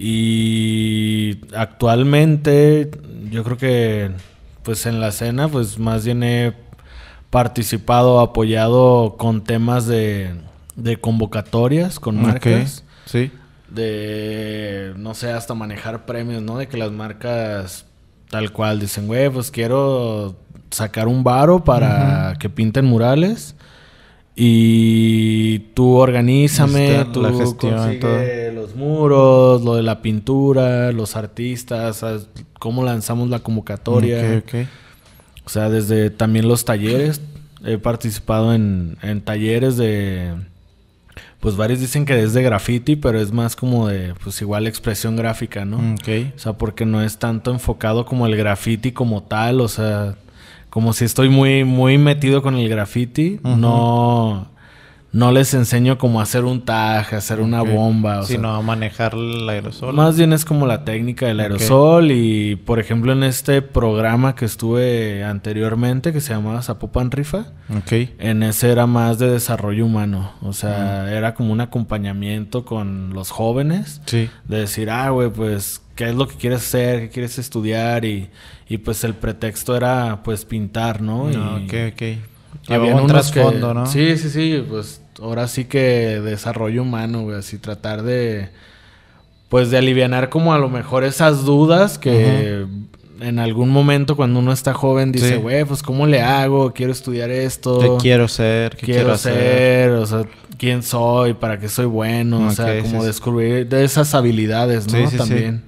Y actualmente yo creo que pues en la escena pues más bien he participado, apoyado con temas de, convocatorias, con marcas. Sí. De, no sé, hasta manejar premios, ¿no? De que las marcas tal cual dicen, güey, pues quiero sacar un varo para que pinten murales. Y tú organízame, este, tú la gestión, consigue muros, lo de la pintura, los artistas, cómo lanzamos la convocatoria. Okay, O sea, desde también los talleres. He participado en, talleres de pues varios dicen que desde graffiti, pero es más como de, pues igual expresión gráfica, ¿no? Mm, o sea, porque no es tanto enfocado como el graffiti como tal, o sea, como si estoy muy, muy metido con el graffiti, no, no les enseño cómo hacer un taj, hacer una bomba. O Sino sea, manejar el aerosol. Más bien es como la técnica del aerosol. Y por ejemplo, en este programa que estuve anteriormente, que se llamaba Zapopan Rifa, en ese era más de desarrollo humano. O sea, mm. era como un acompañamiento con los jóvenes. Sí. De decir, ah, güey, pues qué es lo que quieres hacer, qué quieres estudiar y, y pues el pretexto era pues pintar, ¿no? no ok, ok. Había un trasfondo, ¿no? Sí, sí, sí, pues ahora sí que desarrollo humano, güey, así tratar de, pues de alivianar como a lo mejor esas dudas que en algún momento cuando uno está joven dice, güey, pues cómo le hago, quiero estudiar esto. ¿Qué quiero ser? ¿Qué quiero, hacer? O sea, ¿quién soy? ¿Para qué soy bueno? o sea, como descubrir de esas habilidades, ¿no? También.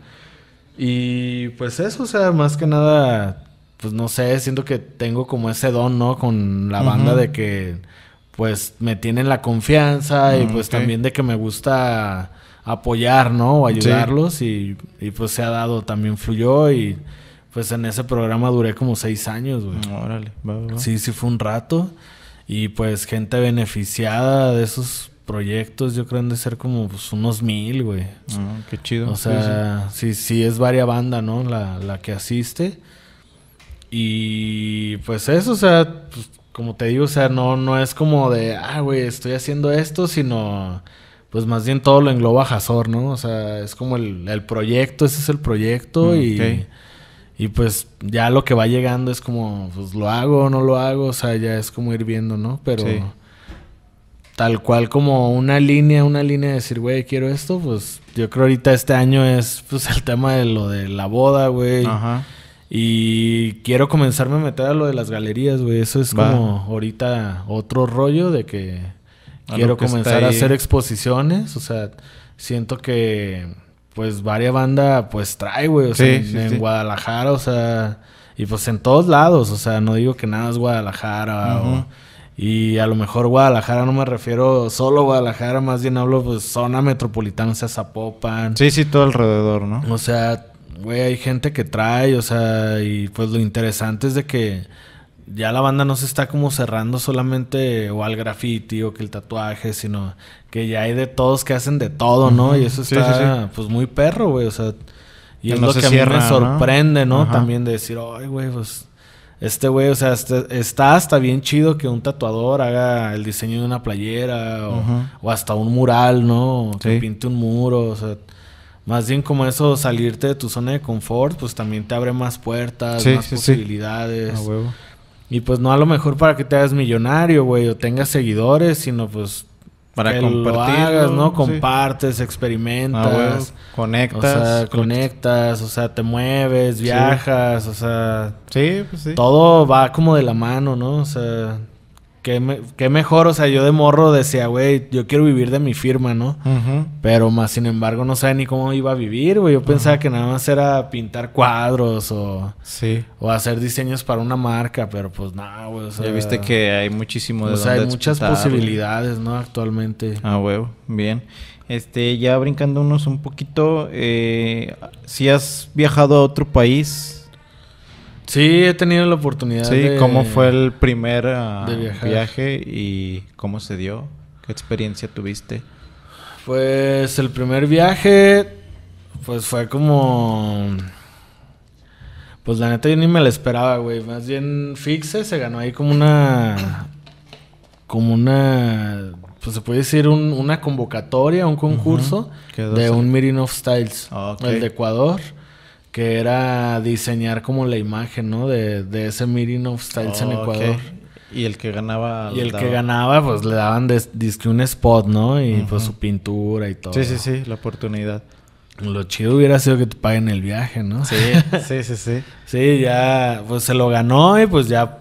Y pues eso, o sea, más que nada pues no sé, siento que tengo como ese don, ¿no? Con la banda de que pues me tienen la confianza y mm, pues también de que me gusta apoyar, ¿no? O ayudarlos y, pues se ha dado, también fluyó y pues en ese programa duré como seis años, güey. Mm, órale, Sí, sí fue un rato y pues gente beneficiada de esos proyectos, yo creo han de ser como pues, unos mil, güey. Ah, qué chido. O sea, sí, sí, es varia banda, ¿no? La, la que asiste. Y pues eso, o sea, pues, como te digo, o sea, no, no es como de, ah, güey, estoy haciendo esto, sino pues más bien todo lo engloba Hazor, ¿no? O sea, es como el, el proyecto, ese es el proyecto mm, y, y pues ya lo que va llegando es como, pues lo hago no lo hago, o sea, ya es como ir viendo, ¿no? Pero tal cual como una línea, una línea de decir, güey, quiero esto, pues yo creo ahorita este año es pues el tema de lo de la boda, güey. Ajá. Y quiero comenzarme a meter a lo de las galerías, güey. Eso es como ahorita otro rollo de que quiero comenzar a hacer exposiciones. O sea, siento que pues varia banda pues trae, güey. O sí, en, Guadalajara, o sea, y pues en todos lados. O sea, no digo que nada es Guadalajara y a lo mejor Guadalajara no me refiero solo a Guadalajara, más bien hablo pues zona metropolitana, o sea, Zapopan. Sí, sí, todo alrededor, ¿no? O sea, güey, hay gente que trae, o sea, y pues lo interesante es de que ya la banda no se está como cerrando solamente o al graffiti o que el tatuaje, sino que ya hay de todos que hacen de todo, ¿no? Y eso está, pues, muy perro, güey, o sea... Y es lo que a me sorprende, ¿no? También de decir, ay, güey, pues... Este güey, o sea, este, está hasta bien chido que un tatuador haga el diseño de una playera o, hasta un mural, ¿no? que pinte un muro, o sea... Más bien como eso, salirte de tu zona de confort, pues también te abre más puertas, más posibilidades. Y pues no a lo mejor para que te hagas millonario, güey, o tengas seguidores, sino pues para que lo ¿no? Compartes, experimentas, conectas, o sea, conectas, o sea, te mueves, viajas, o sea, sí, pues sí. Todo va como de la mano, ¿no? O sea, Qué, mejor, o sea, yo de morro decía, güey, yo quiero vivir de mi firma, ¿no? Pero más, sin embargo, no sabía ni cómo iba a vivir, güey. Yo pensaba que nada más era pintar cuadros o, o hacer diseños para una marca, pero pues nada, güey. ya viste que hay muchísimo de O pues, sea, hay muchas posibilidades, ¿no? Actualmente. Ah, güey, bien. Este, ya unos un poquito, eh, si has viajado a otro país, Sí, he tenido la oportunidad. Sí, ¿cómo fue el primer ah, viaje y cómo se dio? ¿Qué experiencia tuviste? Pues el primer viaje, pues fue como... Pues la neta yo ni me la esperaba, güey. Más bien Fixe se ganó ahí como una... Como una... Pues se puede decir una convocatoria, un concurso de un Meeting of Styles. Ah, el de Ecuador que era diseñar como la imagen, ¿no? De, de ese meeting of styles en Ecuador. Y el que ganaba... Y el que ganaba, pues le daban disque un spot, ¿no? Y pues su pintura y todo. Sí, sí, sí, la oportunidad. Lo chido hubiera sido que te paguen el viaje, ¿no? Sí, sí, sí, sí. sí, ya, pues se lo ganó y pues ya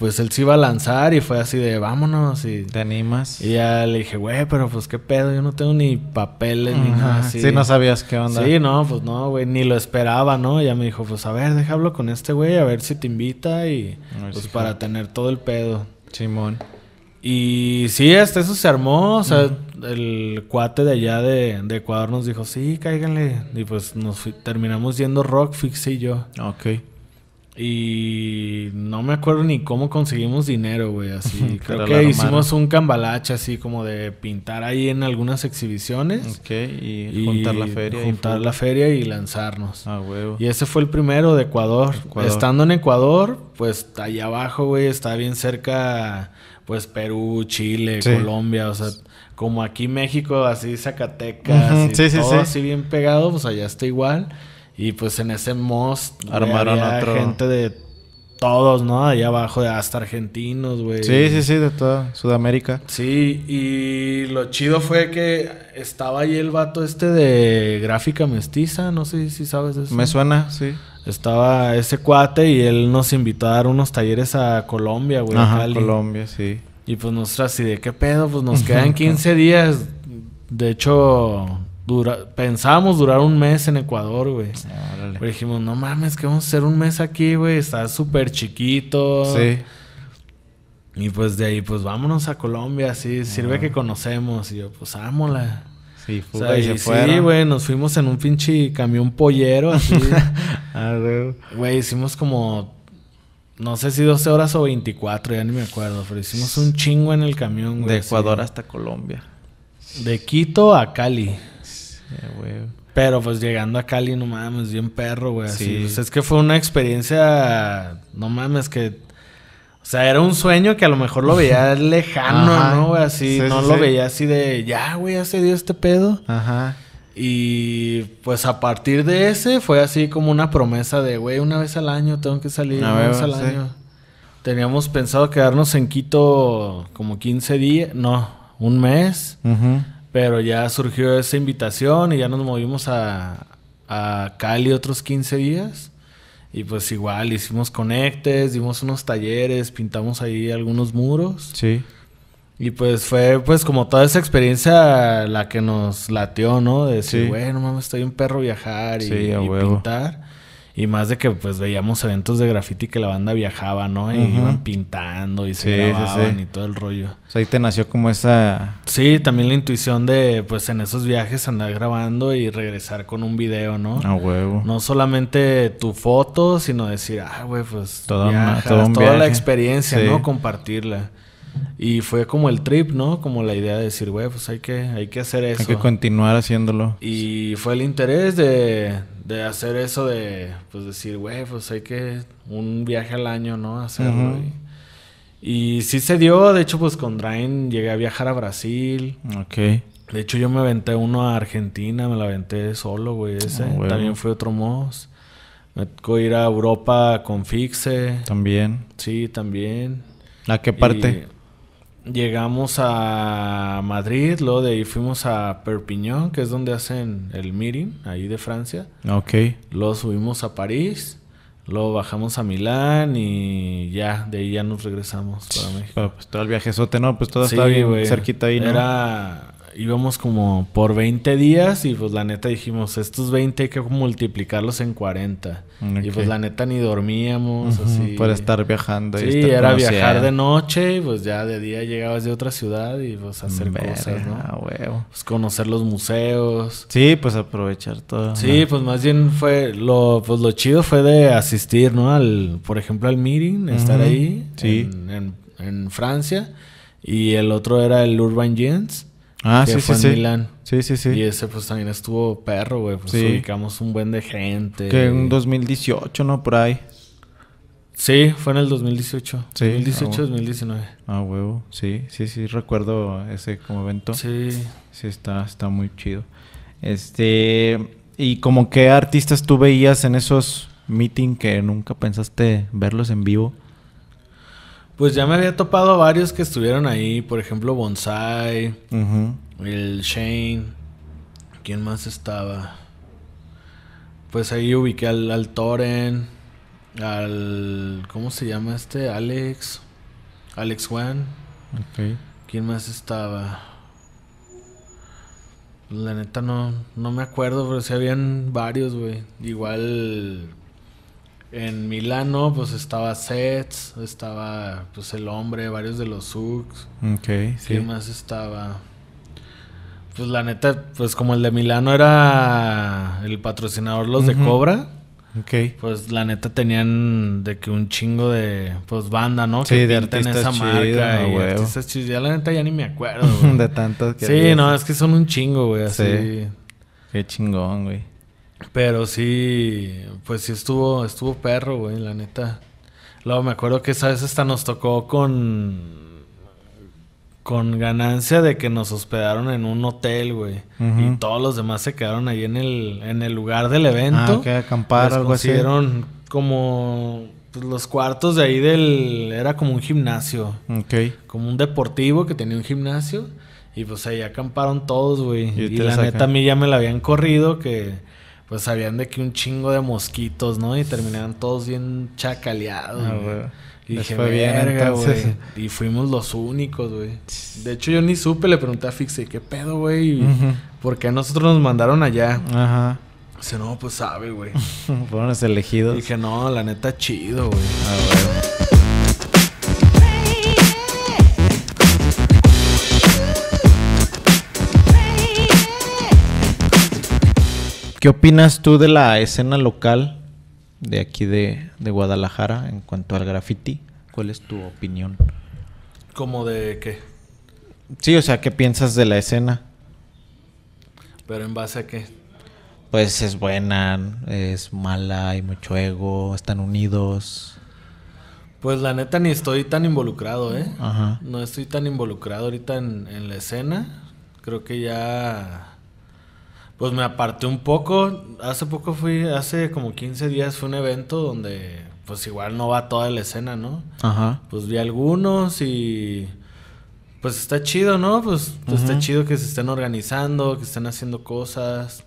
pues él se iba a lanzar y fue así de vámonos y... ¿Te animas? Y ya le dije, güey, pero pues qué pedo, yo no tengo ni papeles ni nada así. Sí, no sabías qué onda. Sí, no, pues no, güey, ni lo esperaba, ¿no? ya me dijo, pues a ver, déjalo con este güey, a ver si te invita y pues para tener todo el pedo. Simón. Y sí, hasta eso se armó, o sea, el cuate de allá de, de, Ecuador nos dijo, sí, cáiganle. Y pues nos terminamos yendo Rock, Fix y yo. Ok. Y no me acuerdo ni cómo conseguimos dinero, güey. Así, creo que hicimos un cambalache así como de pintar ahí en algunas exhibiciones. Ok, y, juntar la feria. Juntar la feria y lanzarnos. Ah, huevo. Y ese fue el primero de Ecuador. Estando en Ecuador, pues allá abajo, güey, está bien cerca, pues Perú, Chile, Colombia, o sea como aquí México, así Zacatecas, así bien pegado, pues allá está igual. Y pues en ese most armaron había otro. gente de todos, ¿no? Allá abajo, hasta argentinos, güey. Sí, sí, sí, de toda Sudamérica. Sí, y lo chido fue que estaba ahí el vato este de gráfica mestiza, no sé si sabes de eso. Me suena, sí. Estaba ese cuate y él nos invitó a dar unos talleres a Colombia, güey. Cali. Colombia, sí. Y pues nos así de qué pedo, pues nos quedan 15 días. De hecho, pensábamos durar un mes en Ecuador, güey. Ah, pero dijimos, no mames, que vamos a hacer un mes aquí, güey. Está súper chiquito. Sí. Y pues de ahí, pues vámonos a Colombia, sí, sirve ah. que conocemos. Y yo, pues ámola. Sí, fue y Sí, güey, nos fuimos en un pinche camión pollero, así. A ah, güey. Güey, hicimos como no sé si 12 horas o 24, ya ni me acuerdo, pero hicimos un chingo en el camión, güey. De Ecuador hasta Colombia. De Quito a Cali. Eh, Pero pues llegando a Cali, no mames, bien perro, güey. Sí. pues, es que fue una experiencia, no mames, que... O sea, era un sueño que a lo mejor lo veía lejano, ¿no, Así, no lo veía así de, ya, güey, ya se dio este pedo. Ajá. Y pues a partir de ese fue así como una promesa de, güey, una vez al año tengo que salir, una vez al año. Teníamos pensado quedarnos en Quito como 15 días, no, un mes. Ajá. Pero ya surgió esa invitación y ya nos movimos a, Cali otros 15 días. Y pues igual hicimos conectes, dimos unos talleres, pintamos ahí algunos muros. Sí. Y pues fue pues como toda esa experiencia la que nos lateó, ¿no? De decir, bueno, mames, estoy un perro viajar y, sí, y pintar. Y más de que pues veíamos eventos de graffiti que la banda viajaba, ¿no? Y iban pintando y se grababan y todo el rollo. O ahí te nació como esa... Sí, también la intuición de pues en esos viajes andar grabando y regresar con un video, ¿no? A huevo. No solamente tu foto, sino decir, ah, güey, pues todo toda la experiencia, ¿no? Compartirla. Y fue como el trip, ¿no? Como la idea de decir, güey, pues hay que, hay que hacer eso. Hay que continuar haciéndolo. Y fue el interés de, de hacer eso de, pues decir, güey, pues hay que un viaje al año, ¿no? Hacerlo. y, sí se dio, de hecho, pues con Drain llegué a viajar a Brasil. Ok. De hecho, yo me aventé uno a Argentina, me la aventé solo, güey, ese. Ah, también fue otro mos. Me tocó ir a Europa con Fixe. También. Sí, también. ¿A qué parte? llegamos a Madrid, luego de ahí fuimos a Perpignan, que es donde hacen el meeting, ahí de Francia. Ok. Luego subimos a París, luego bajamos a Milán y ya, de ahí ya nos regresamos para México. pues todo el viaje sote, ¿no? Pues todo está bien cerquita ahí, ¿no? Era íbamos como por 20 días y pues la neta dijimos, estos 20 hay que multiplicarlos en 40. Y pues la neta ni dormíamos, Por estar viajando. Sí, y era viajar de noche y pues ya de día llegabas de otra ciudad y pues hacer cosas, ¿no? Pues, conocer los museos. Sí, pues aprovechar todo. Sí, pues más bien fue, lo, pues lo chido fue de asistir, ¿no? Al, por ejemplo, al meeting, estar ahí. Sí. En, Francia. Y el otro era el Urban Jeans Ah, sí, sí, sí. Sí, sí, sí. Y ese pues también estuvo perro, güey. Pues ubicamos un buen de gente. Que en 2018, ¿no? Por ahí. Sí, fue en el 2018. Sí. 2018, 2019. Ah, ah, huevo. Sí, sí, sí, recuerdo ese como evento. Sí. Sí, está, está muy chido. Este. ¿Y como qué artistas tú veías en esos meeting que nunca pensaste verlos en vivo? Pues ya me había topado varios que estuvieron ahí. Por ejemplo, Bonsai. El Shane. ¿Quién más estaba? Pues ahí ubiqué al, Toren. Al. ¿Cómo se llama este? Alex. Alex Juan, ¿Quién más estaba? La neta no, no me acuerdo, pero sí habían varios, güey. Igual en Milano, pues estaba Sets, estaba pues El Hombre, varios de los Sugs. Ok, ¿Qué más estaba? Pues la neta, pues como el de Milano era el patrocinador Los de Cobra. Ok. Pues la neta tenían de que un chingo de pues banda, ¿no? Sí, que de artistas esa marca Ya la neta ya ni me acuerdo, de tantos que Sí, no, es que son un chingo, güey, así. Qué chingón, güey. Pero sí, pues sí estuvo, estuvo perro, güey, la neta. Luego me acuerdo que esa vez hasta nos tocó con con ganancia de que nos hospedaron en un hotel, güey. Y todos los demás se quedaron ahí en el, en el lugar del evento. Ah, que acampar, algo así. como pues, los cuartos de ahí del... Era como un gimnasio. Ok. Como un deportivo que tenía un gimnasio. Y pues ahí acamparon todos, güey. Y, la neta a mí ya me la habían corrido que pues sabían de que un chingo de mosquitos, ¿no? Y terminaban todos bien chacaleados. Ah, güey. Y dije, fue bien, güey. Y fuimos los únicos, güey. De hecho, yo ni supe, le pregunté a Fixe, ¿qué pedo, güey? ¿Por qué a nosotros nos mandaron allá? Ajá. Dice, no, pues sabe, güey. Fueron los elegidos. dije, no, la neta, chido, güey. Ah, güey. ¿Qué opinas tú de la escena local de aquí de, Guadalajara en cuanto al graffiti? ¿Cuál es tu opinión? ¿Como de qué? Sí, o sea, ¿qué piensas de la escena? ¿Pero en base a qué? Pues es buena, es mala, hay mucho ego, están unidos. Pues la neta ni estoy tan involucrado, ¿eh? Ajá. No estoy tan involucrado ahorita en la escena. Creo que ya pues me aparté un poco. Hace poco fui, hace como 15 días fue un evento donde pues igual no va toda la escena, ¿no? Ajá. Pues vi algunos y pues está chido, ¿no? Pues, pues está chido que se estén organizando, que estén haciendo cosas.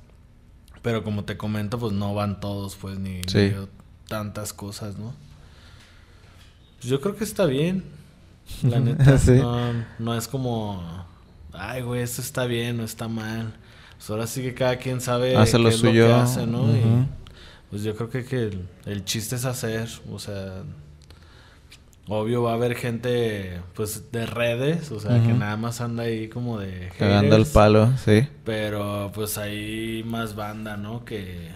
Pero como te comento, pues no van todos, pues ni, tantas cosas, ¿no? Pues yo creo que está bien. La neta, no, es como, ay, güey, esto está bien no está mal. Pues ahora sí que cada quien sabe qué lo que hace, ¿no? y pues yo creo que, que el, chiste es hacer, o sea, obvio va a haber gente pues de redes, o sea, que nada más anda ahí como de cagando el palo, sí. Pero pues hay más banda, ¿no? Que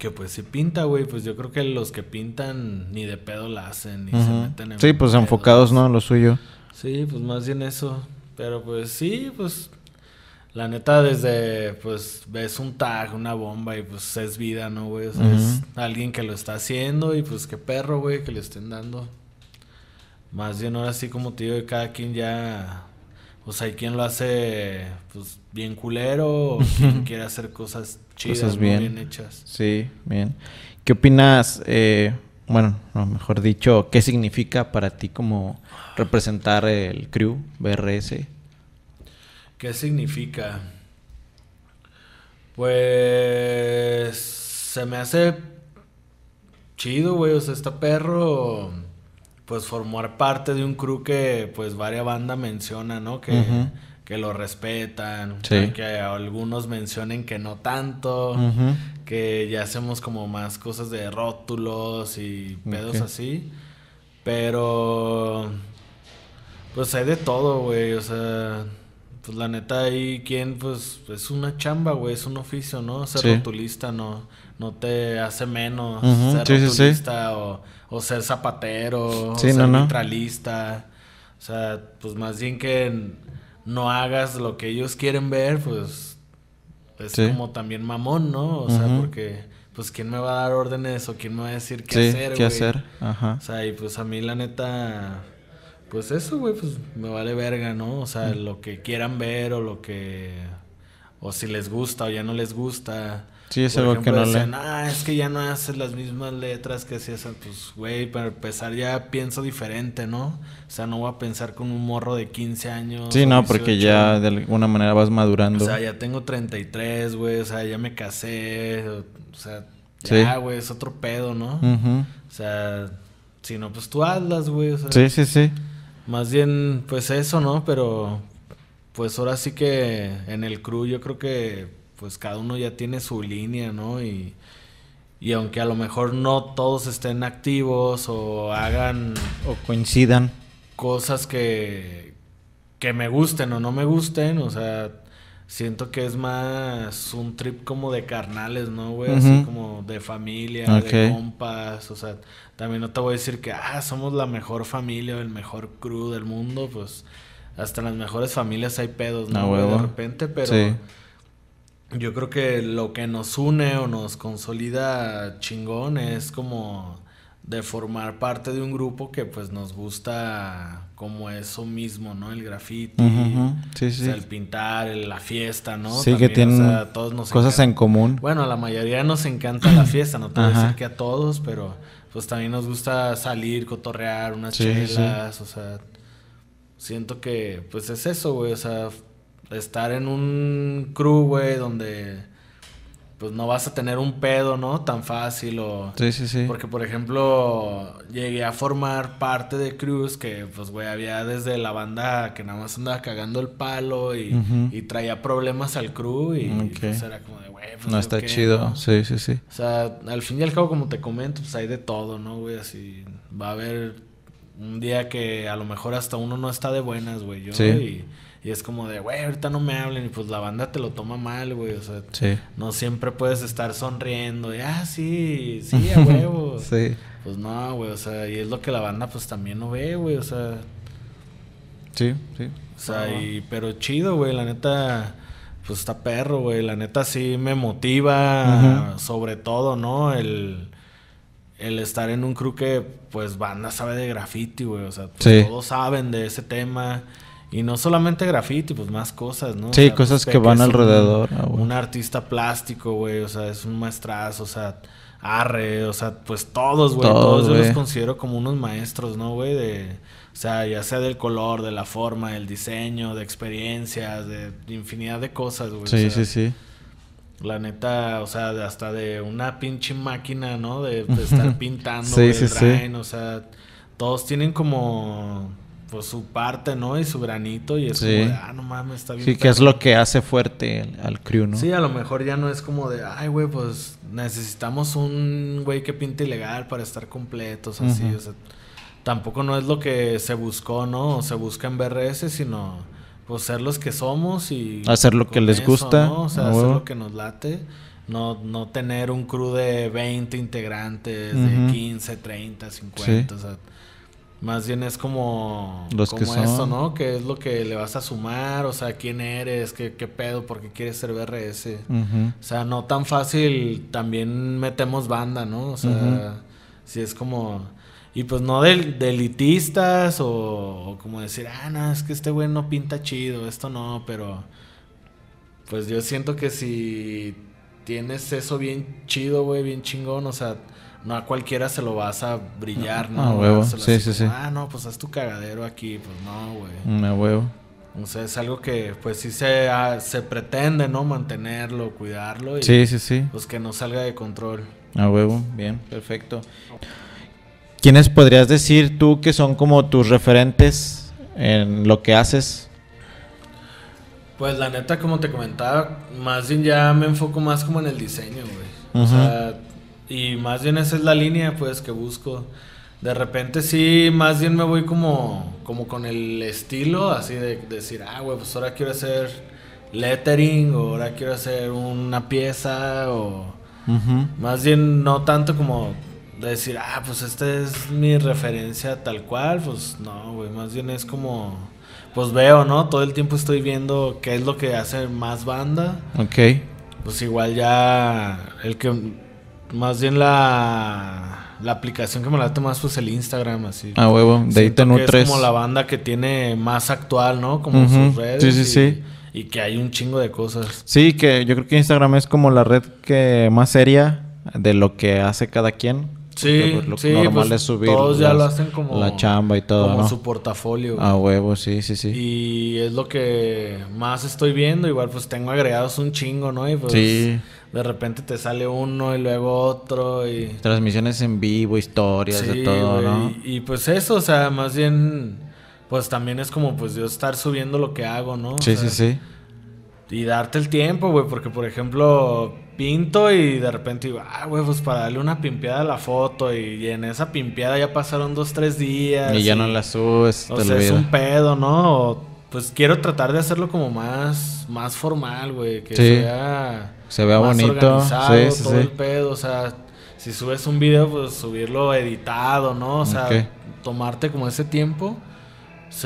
que pues si pinta, güey, pues yo creo que los que pintan ni de pedo la hacen, ni se meten en Sí, pues enfocados, ¿no? lo suyo. Sí, pues más bien eso. Pero pues sí, pues la neta, desde, pues, ves un tag, una bomba y pues es vida, ¿no, güey? es alguien que lo está haciendo y pues qué perro, güey, que le estén dando. Más bien ahora sí, como te digo, cada quien ya, pues hay quien lo hace, pues, bien culero o quien quiere hacer cosas chidas, bien. hechas. Sí, bien. ¿Qué opinas, eh, bueno, mejor dicho, qué significa para ti como representar el crew BRS? ¿Qué significa? Pues se me hace chido, güey. O sea, este perro, pues formar parte de un crew que, pues, varia banda menciona, ¿no? Que, que lo respetan, que algunos mencionen que no tanto, que ya hacemos como más cosas de rótulos y pedos así. Pero, pues, hay de todo, güey. O sea pues la neta ahí quien pues es una chamba, güey, es un oficio, ¿no? Ser rotulista no no te hace menos ser rotulista o, o, ser zapatero, o ser neutralista. O sea, pues más bien que no hagas lo que ellos quieren ver, pues es como también mamón, ¿no? O sea, porque pues quién me va a dar órdenes o quién me va a decir qué hacer, qué hacer. Ajá. O sea, y pues a mí la neta pues eso, güey, pues me vale verga, ¿no? O sea, lo que quieran ver o lo que... O si les gusta o ya no les gusta. Sí, es algo que no le... ah, es que ya no haces las mismas letras que hacías. Pues, güey, para empezar ya pienso diferente, ¿no? O sea, no voy a pensar con un morro de 15 años. Sí, no, porque ya de alguna manera vas madurando. O sea, ya tengo 33, güey. O sea, ya me casé. O sea, ya, güey, es otro pedo, ¿no? O sea, si no, pues tú hazlas, güey. sí, sí, sí. Más bien, pues eso, ¿no? Pero pues ahora sí que en el crew yo creo que pues cada uno ya tiene su línea, ¿no? Y, y aunque a lo mejor no todos estén activos o hagan... O coincidan. Cosas que, que me gusten o no me gusten, o sea, Siento que es más un trip como de carnales, ¿no, güey? Así como de familia, de compas. O sea, también no te voy a decir que, ah, somos la mejor familia o el mejor crew del mundo. Pues hasta en las mejores familias hay pedos, ¿no, güey? De repente, pero yo creo que lo que nos une o nos consolida chingón es como de formar parte de un grupo que pues nos gusta como eso mismo, ¿no? El graffiti, el pintar, la fiesta, ¿no? Sí, que tienen o sea, cosas en común. Bueno, a la mayoría nos encanta la fiesta, no te voy decir que a todos, pero pues también nos gusta salir, cotorrear, unas chelas, o sea, siento que pues es eso, güey, o sea, estar en un crew, güey, donde pues no vas a tener un pedo, ¿no? Tan fácil o... Sí, sí, sí. Porque, por ejemplo, llegué a formar parte de Cruz que, pues, güey, había desde la banda que nada más andaba cagando el palo y, y traía problemas al crew y pues, era como de, güey, pues... No está chido, sí, sí, sí. O sea, al fin y al cabo, como te comento, pues hay de todo, ¿no, güey? Así va a haber un día que a lo mejor hasta uno no está de buenas, güey. Yo, Y, y es como de, güey, ahorita no me hablen. Y pues la banda te lo toma mal, güey. O sea, no siempre puedes estar sonriendo. Y, ah, sí, sí, a huevo. sí. Pues no, güey. O sea, y es lo que la banda pues también no ve, güey. O sea. Sí, sí. O sea, y, pero chido, güey. La neta, pues está perro, güey. La neta sí me motiva, sobre todo, ¿no? El, el estar en un crew que, pues, banda sabe de graffiti, güey. O sea, todos saben de ese tema. Y no solamente graffiti, pues más cosas, ¿no? Sí, cosas pues, que van alrededor. Ah, un, artista plástico, güey, o sea, es un maestrazo, o sea, arre, o sea, pues todos, güey, todos, yo los considero como unos maestros, ¿no, güey? De, o sea, ya sea del color, de la forma, del diseño, de experiencias, de infinidad de cosas, güey. Sí, sí, sí. La neta, o sea, hasta de una pinche máquina, ¿no? De, estar pintando, sí, sí, sí. o sea, todos tienen como pues, su parte, ¿no? Y su granito y es como ah, no mames, está bien. Sí, que es lo que hace fuerte al crew, ¿no? Sí, a lo mejor ya no es como de, ay, güey, pues necesitamos un güey que pinte ilegal para estar completos, así, o sea, tampoco no es lo que se buscó, ¿no? O se busca en BRS, sino pues ser los que somos y... Hacer lo que les gusta. O sea, hacer lo que nos late. No, no tener un crew de 20 integrantes, de 15, 30, 50, o sea más bien es como, Los que son. esto, ¿no? Que es lo que le vas a sumar, o sea, quién eres, qué, pedo, por qué quieres ser BRS. O sea, no tan fácil, también metemos banda, ¿no? O sea, si es como... Y pues no del o, como decir, ah, no, es que este güey no pinta chido, esto no, pero... Pues yo siento que si tienes eso bien chido, güey, bien chingón, o sea no a cualquiera se lo vas a brillar, ah, ¿no? huevo. Sí, sí, sí. Ah, no, pues haz tu cagadero aquí. Pues no, güey. Me mm, huevo. O sea, es algo que pues sí se, se pretende, ¿no? Mantenerlo, cuidarlo. sí, sí, sí. Pues que no salga de control. A huevo, bien, perfecto. ¿Quiénes podrías decir tú que son como tus referentes en lo que haces? Pues la neta, como te comentaba, más bien ya me enfoco más como en el diseño, güey. O sea, y más bien esa es la línea pues que busco. De repente sí, más bien me voy como, como con el estilo, así de, decir, ah, güey, pues ahora quiero hacer lettering, o ahora quiero hacer una pieza, o más bien no tanto como decir, ah, pues esta es mi referencia tal cual, pues no, güey, más bien es como, pues veo, ¿no? Todo el tiempo estoy viendo qué es lo que hace más banda. Ok. Pues igual ya el que más bien la, aplicación que me late más pues el Instagram, así. Ah, huevo, de ahí te Es como la banda que tiene más actual, ¿no? Como sus redes. Sí, sí, sí. Y que hay un chingo de cosas. Sí, que yo creo que Instagram es como la red que más seria de lo que hace cada quien. Sí, lo, normal pues, es subir. Todos ya lo hacen como. La chamba y todo. Como su portafolio. Ah, huevo, sí, sí, sí. Y es lo que más estoy viendo. Igual, pues tengo agregados un chingo, ¿no? Y pues, Sí de repente te sale uno y luego otro y... Transmisiones en vivo, historias, de todo, ¿no? Y, pues eso, o sea, más bien, pues también es como pues yo estar subiendo lo que hago, ¿no? Sí, sí, sí. Y darte el tiempo, güey, porque por ejemplo pinto y de repente digo, ah, güey, pues para darle una pimpeada a la foto y, en esa pimpeada ya pasaron dos, tres días. Y, ya no la subes. O sea, es un pedo, ¿no? pues quiero tratar de hacerlo como más, más formal, güey. Que sea. Se vea bonito. Organizado, todo el pedo. O sea, si subes un video, pues subirlo editado, ¿no? O sea, tomarte como ese tiempo.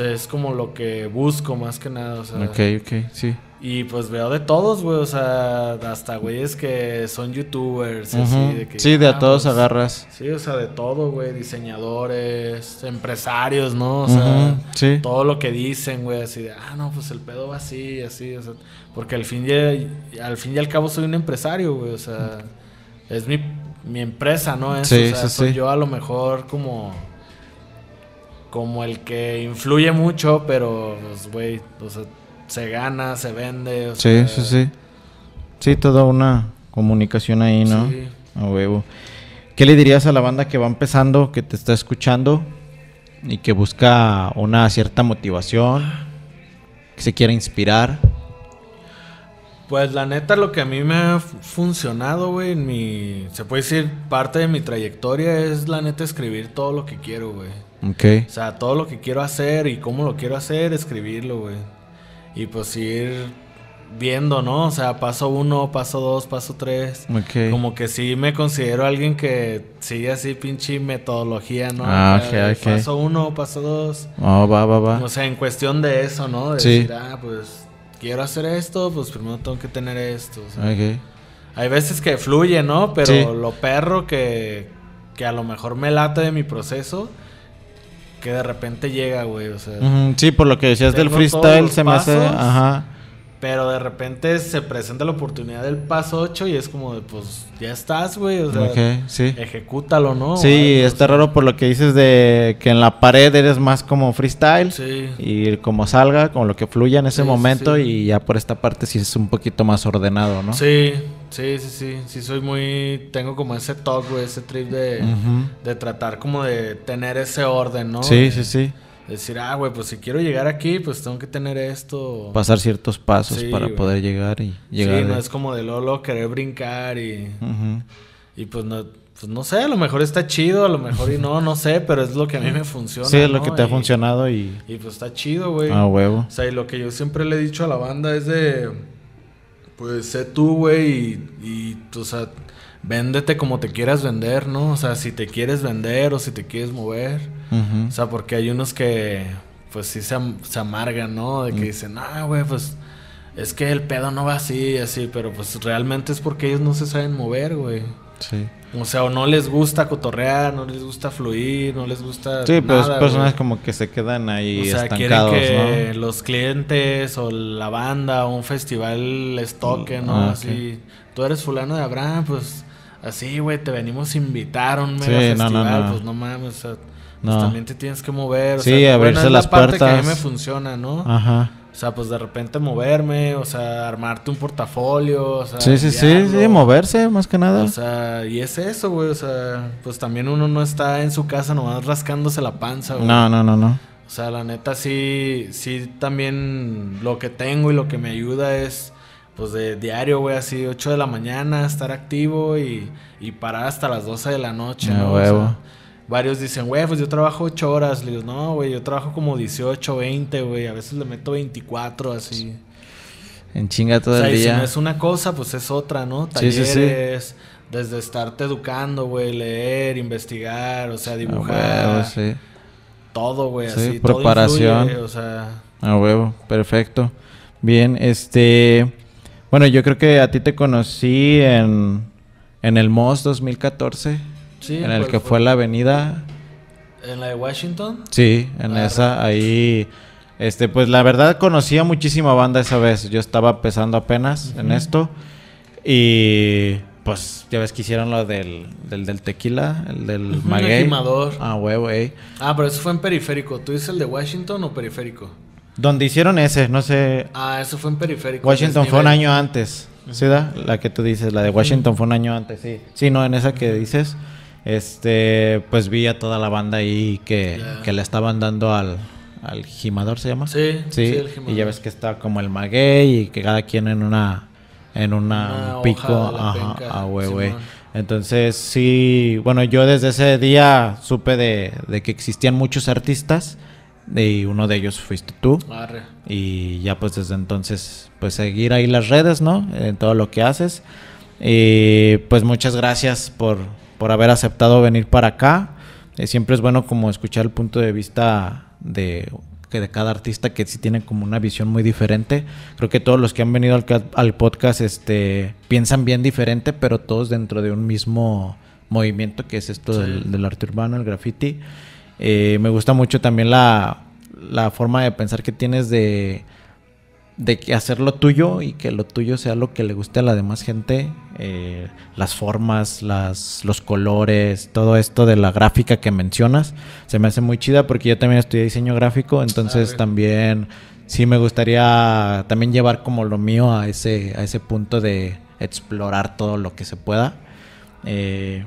es como lo que busco más que nada. O sea, ok, ok, sí. Y pues veo de todos, güey, o sea, hasta güeyes que son youtubers, así, de que... Sí, de a todos pues, agarras. Sí, o sea, de todo, güey, diseñadores, empresarios, ¿no? O sea, todo lo que dicen, güey, así de, ah, no, pues el pedo va así, así, o sea, porque al fin y, al, fin y al cabo soy un empresario, güey, o sea, es mi, mi empresa, ¿no? Es, sí, o sea, soy yo a lo mejor como como el que influye mucho, pero, pues, güey, o sea, se gana, se vende. sí, sea... sí, sí. Sí, toda una comunicación ahí, ¿no? Sí. A huevo. ¿Qué le dirías a la banda que va empezando, que te está escuchando y que busca una cierta motivación, que se quiera inspirar? Pues la neta, lo que a mí me ha funcionado, güey, en mi. Se puede decir, parte de mi trayectoria es la neta escribir todo lo que quiero, güey. Ok. O sea, todo lo que quiero hacer y cómo lo quiero hacer, escribirlo, güey y pues ir viendo, ¿no? O sea, paso uno, paso dos, paso tres. Como que sí me considero alguien que sigue así pinche metodología, ¿no? Ah, okay, Paso uno, paso dos. no va, va, va. O sea, en cuestión de eso, ¿no? De decir, ah, pues quiero hacer esto, pues primero tengo que tener esto. Hay veces que fluye, ¿no? Pero lo perro que, que a lo mejor me late de mi proceso que de repente llega, güey. O sea, Sí, por lo que decías del freestyle se me hace. Ajá. Pero de repente se presenta la oportunidad del paso 8 y es como de, pues ya estás, güey. O sea, ejecútalo, ¿no? Sí, está raro por lo que dices de que en la pared eres más como freestyle. Y como salga, con lo que fluya en ese momento. Y ya por esta parte sí es un poquito más ordenado, ¿no? Sí, sí, sí, sí. Sí, soy muy. Tengo como ese talk, güey, ese trip de, tratar como de tener ese orden, ¿no? Sí, sí, sí. Decir, ah, güey, pues si quiero llegar aquí, pues tengo que tener esto. Pasar ciertos pasos para poder llegar y llegar. Sí, no es como de Lolo querer brincar y. Y pues no, pues no sé, a lo mejor está chido, a lo mejor y no, no sé, pero es lo que a mí me funciona. Sí, es lo que te ha funcionado y. Y pues está chido, güey. Ah, huevo. O sea, y lo que yo siempre le he dicho a la banda es de. Pues sé tú, güey, y, y. O sea, véndete como te quieras vender, ¿no? O sea, si te quieres vender o si te quieres mover. O sea, porque hay unos que pues sí se, se amargan, ¿no? De que mm. dicen, ah, güey, pues es que el pedo no va así así, pero pues realmente es porque ellos no se saben mover, güey. Sí. O sea, o no les gusta cotorrear, no les gusta fluir, no les gusta. Sí, pero es personas como que se quedan ahí o sea, quieren que los clientes o la banda o un festival les toque, ¿no? Ah, así. Tú eres fulano de Abraham, pues así, güey, te venimos a invitar a un sí, no, no, no. pues no mames, o sea. Pues también te tienes que mover. O sí, sea, abrirse bueno, las es la Parte que a mí me funciona, ¿no? Ajá. O sea, pues de repente moverme, o sea, armarte un portafolio, o sea... Sí, sí, sí, sí, moverse más que nada. O sea, y es eso, güey, o sea, pues también uno no está en su casa nomás rascándose la panza, güey. No, no, no, no. O sea, la neta sí, sí también lo que tengo y lo que me ayuda es pues de diario, güey, así 8 de la mañana, estar activo y, y parar hasta las 12 de la noche. O sea, varios dicen, güey, pues yo trabajo 8 horas. Le digo, no, güey, yo trabajo como 18, 20, güey. A veces le meto 24, así. En chinga todo o sea, y Si no es una cosa, pues es otra, ¿no? Talleres, sí, sí, sí. desde estarte educando, güey, leer, investigar, o sea, dibujar. Todo, güey, así. Preparación. Todo influye, o sea. A huevo, perfecto. Bien, este. Bueno, yo creo que a ti te conocí en, en el MOS 2014 en el pues, que pues, fue, la avenida. ¿En la de Washington? Sí, en ah, esa, ahí. Este, pues la verdad conocía muchísima banda esa vez. Yo estaba pesando apenas en esto. Y pues ya ves que hicieron lo del, del, tequila, el del maguey. ah, huevo Ah, pero eso fue en periférico. ¿Tú dices el de Washington o periférico? Donde hicieron ese, no sé. Ah, eso fue en periférico. Washington fue un año antes. ¿Sí, da? La que tú dices, la de Washington fue un año antes, sí. Sí, no, en esa que dices. Este, pues vi a toda la banda ahí que, le estaban dando al, al gimador, ¿se llama? Sí, sí, el Y ya ves que está como el maguey y que cada quien en una, en una, pico, ajá, a Entonces, sí, bueno, yo desde ese día supe de, de que existían muchos artistas y uno de ellos fuiste tú. Y ya pues desde entonces, pues seguir ahí las redes, ¿no? En todo lo que haces. Y pues muchas gracias por, por haber aceptado venir para acá. Eh, siempre es bueno como escuchar el punto de vista de, de cada artista que sí tiene como una visión muy diferente. Creo que todos los que han venido al, al podcast este, piensan bien diferente, pero todos dentro de un mismo movimiento que es esto del, arte urbano, el graffiti. Eh, me gusta mucho también la, la forma de pensar que tienes de de que hacer lo tuyo y que lo tuyo sea lo que le guste a la demás gente. Eh, las formas, las, los colores, todo esto de la gráfica que mencionas, se me hace muy chida porque yo también estudié diseño gráfico, entonces también sí me gustaría también llevar como lo mío a ese, a ese punto de explorar todo lo que se pueda. Eh,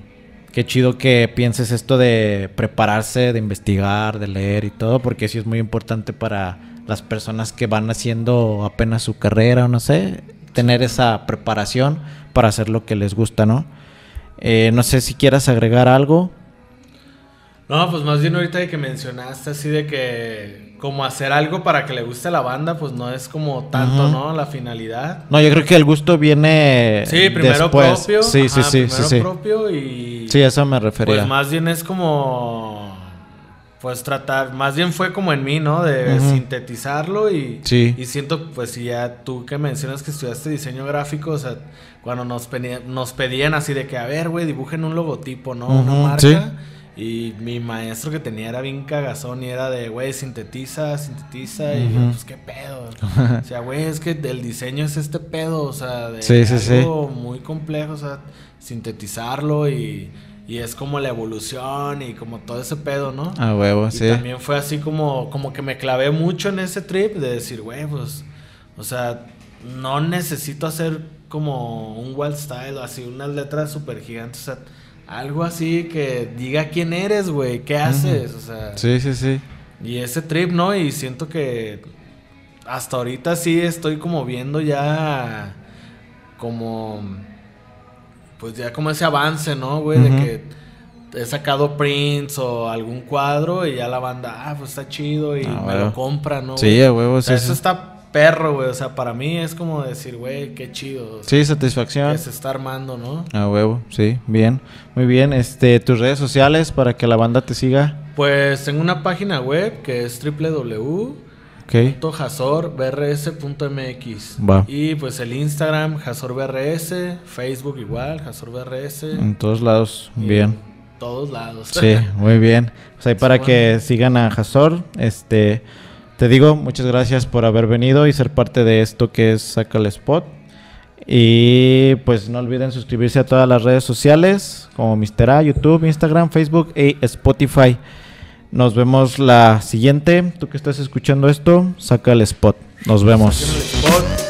qué chido que pienses esto de prepararse, de investigar, de leer y todo, porque sí es muy importante para las personas que van haciendo apenas su carrera o no sé, tener esa preparación para hacer lo que les gusta, ¿no? Eh, no sé si quieras agregar algo. No, pues más bien ahorita de que mencionaste así de que como hacer algo para que le guste a la banda, pues no es como tanto, ¿no? La finalidad. No, yo creo que el gusto viene Sí, primero propio. Sí, sí, sí, sí, sí, sí. propio y Sí, eso me refería. Pues más bien es como pues tratar, más bien fue como en mí, ¿no? De sintetizarlo y, y siento, pues ya tú que mencionas que estudiaste diseño gráfico, o sea, cuando nos, nos pedían así de que, a ver, güey, dibujen un logotipo, ¿no? Una marca. Y mi maestro que tenía era bien cagazón y era de, güey, sintetiza, sintetiza. Y pues qué pedo. o sea, güey, es que el diseño es este pedo, o sea, de algo muy complejo, o sea, sintetizarlo y y es como la evolución y como todo ese pedo, ¿no? Ah, huevo, y También fue así como, como que me clavé mucho en ese trip de decir, güey, pues, o sea, no necesito hacer como un wild style o así, unas letras super gigantes, o sea, algo así que diga quién eres, güey, qué haces, o sea. Sí, sí, sí. Y ese trip, ¿no? Y siento que hasta ahorita sí estoy como viendo ya como pues ya como ese avance, ¿no, güey? De que he sacado prints o algún cuadro y ya la banda, ah, pues está chido y ah, me lo compra, ¿no? Sí, a huevo, sí, eso está perro, güey. O sea, para mí es como decir, güey, qué chido. sí, satisfacción. se está armando, ¿no? A huevo, sí, bien. Muy bien. Este, tus redes sociales para que la banda te siga. Pues tengo una página web que es www y pues el Instagram, jazorbrs, Facebook igual, jazorbrs. En todos lados, bien. todos lados. Sí, muy bien. para que sigan a Jazor, este, te digo muchas gracias por haber venido y ser parte de esto que es Saca el Spot. Y pues no olviden suscribirse a todas las redes sociales como Mister YouTube, Instagram, Facebook y Spotify. Nos vemos la siguiente. Tú que estás escuchando esto, saca el spot. Nos vemos.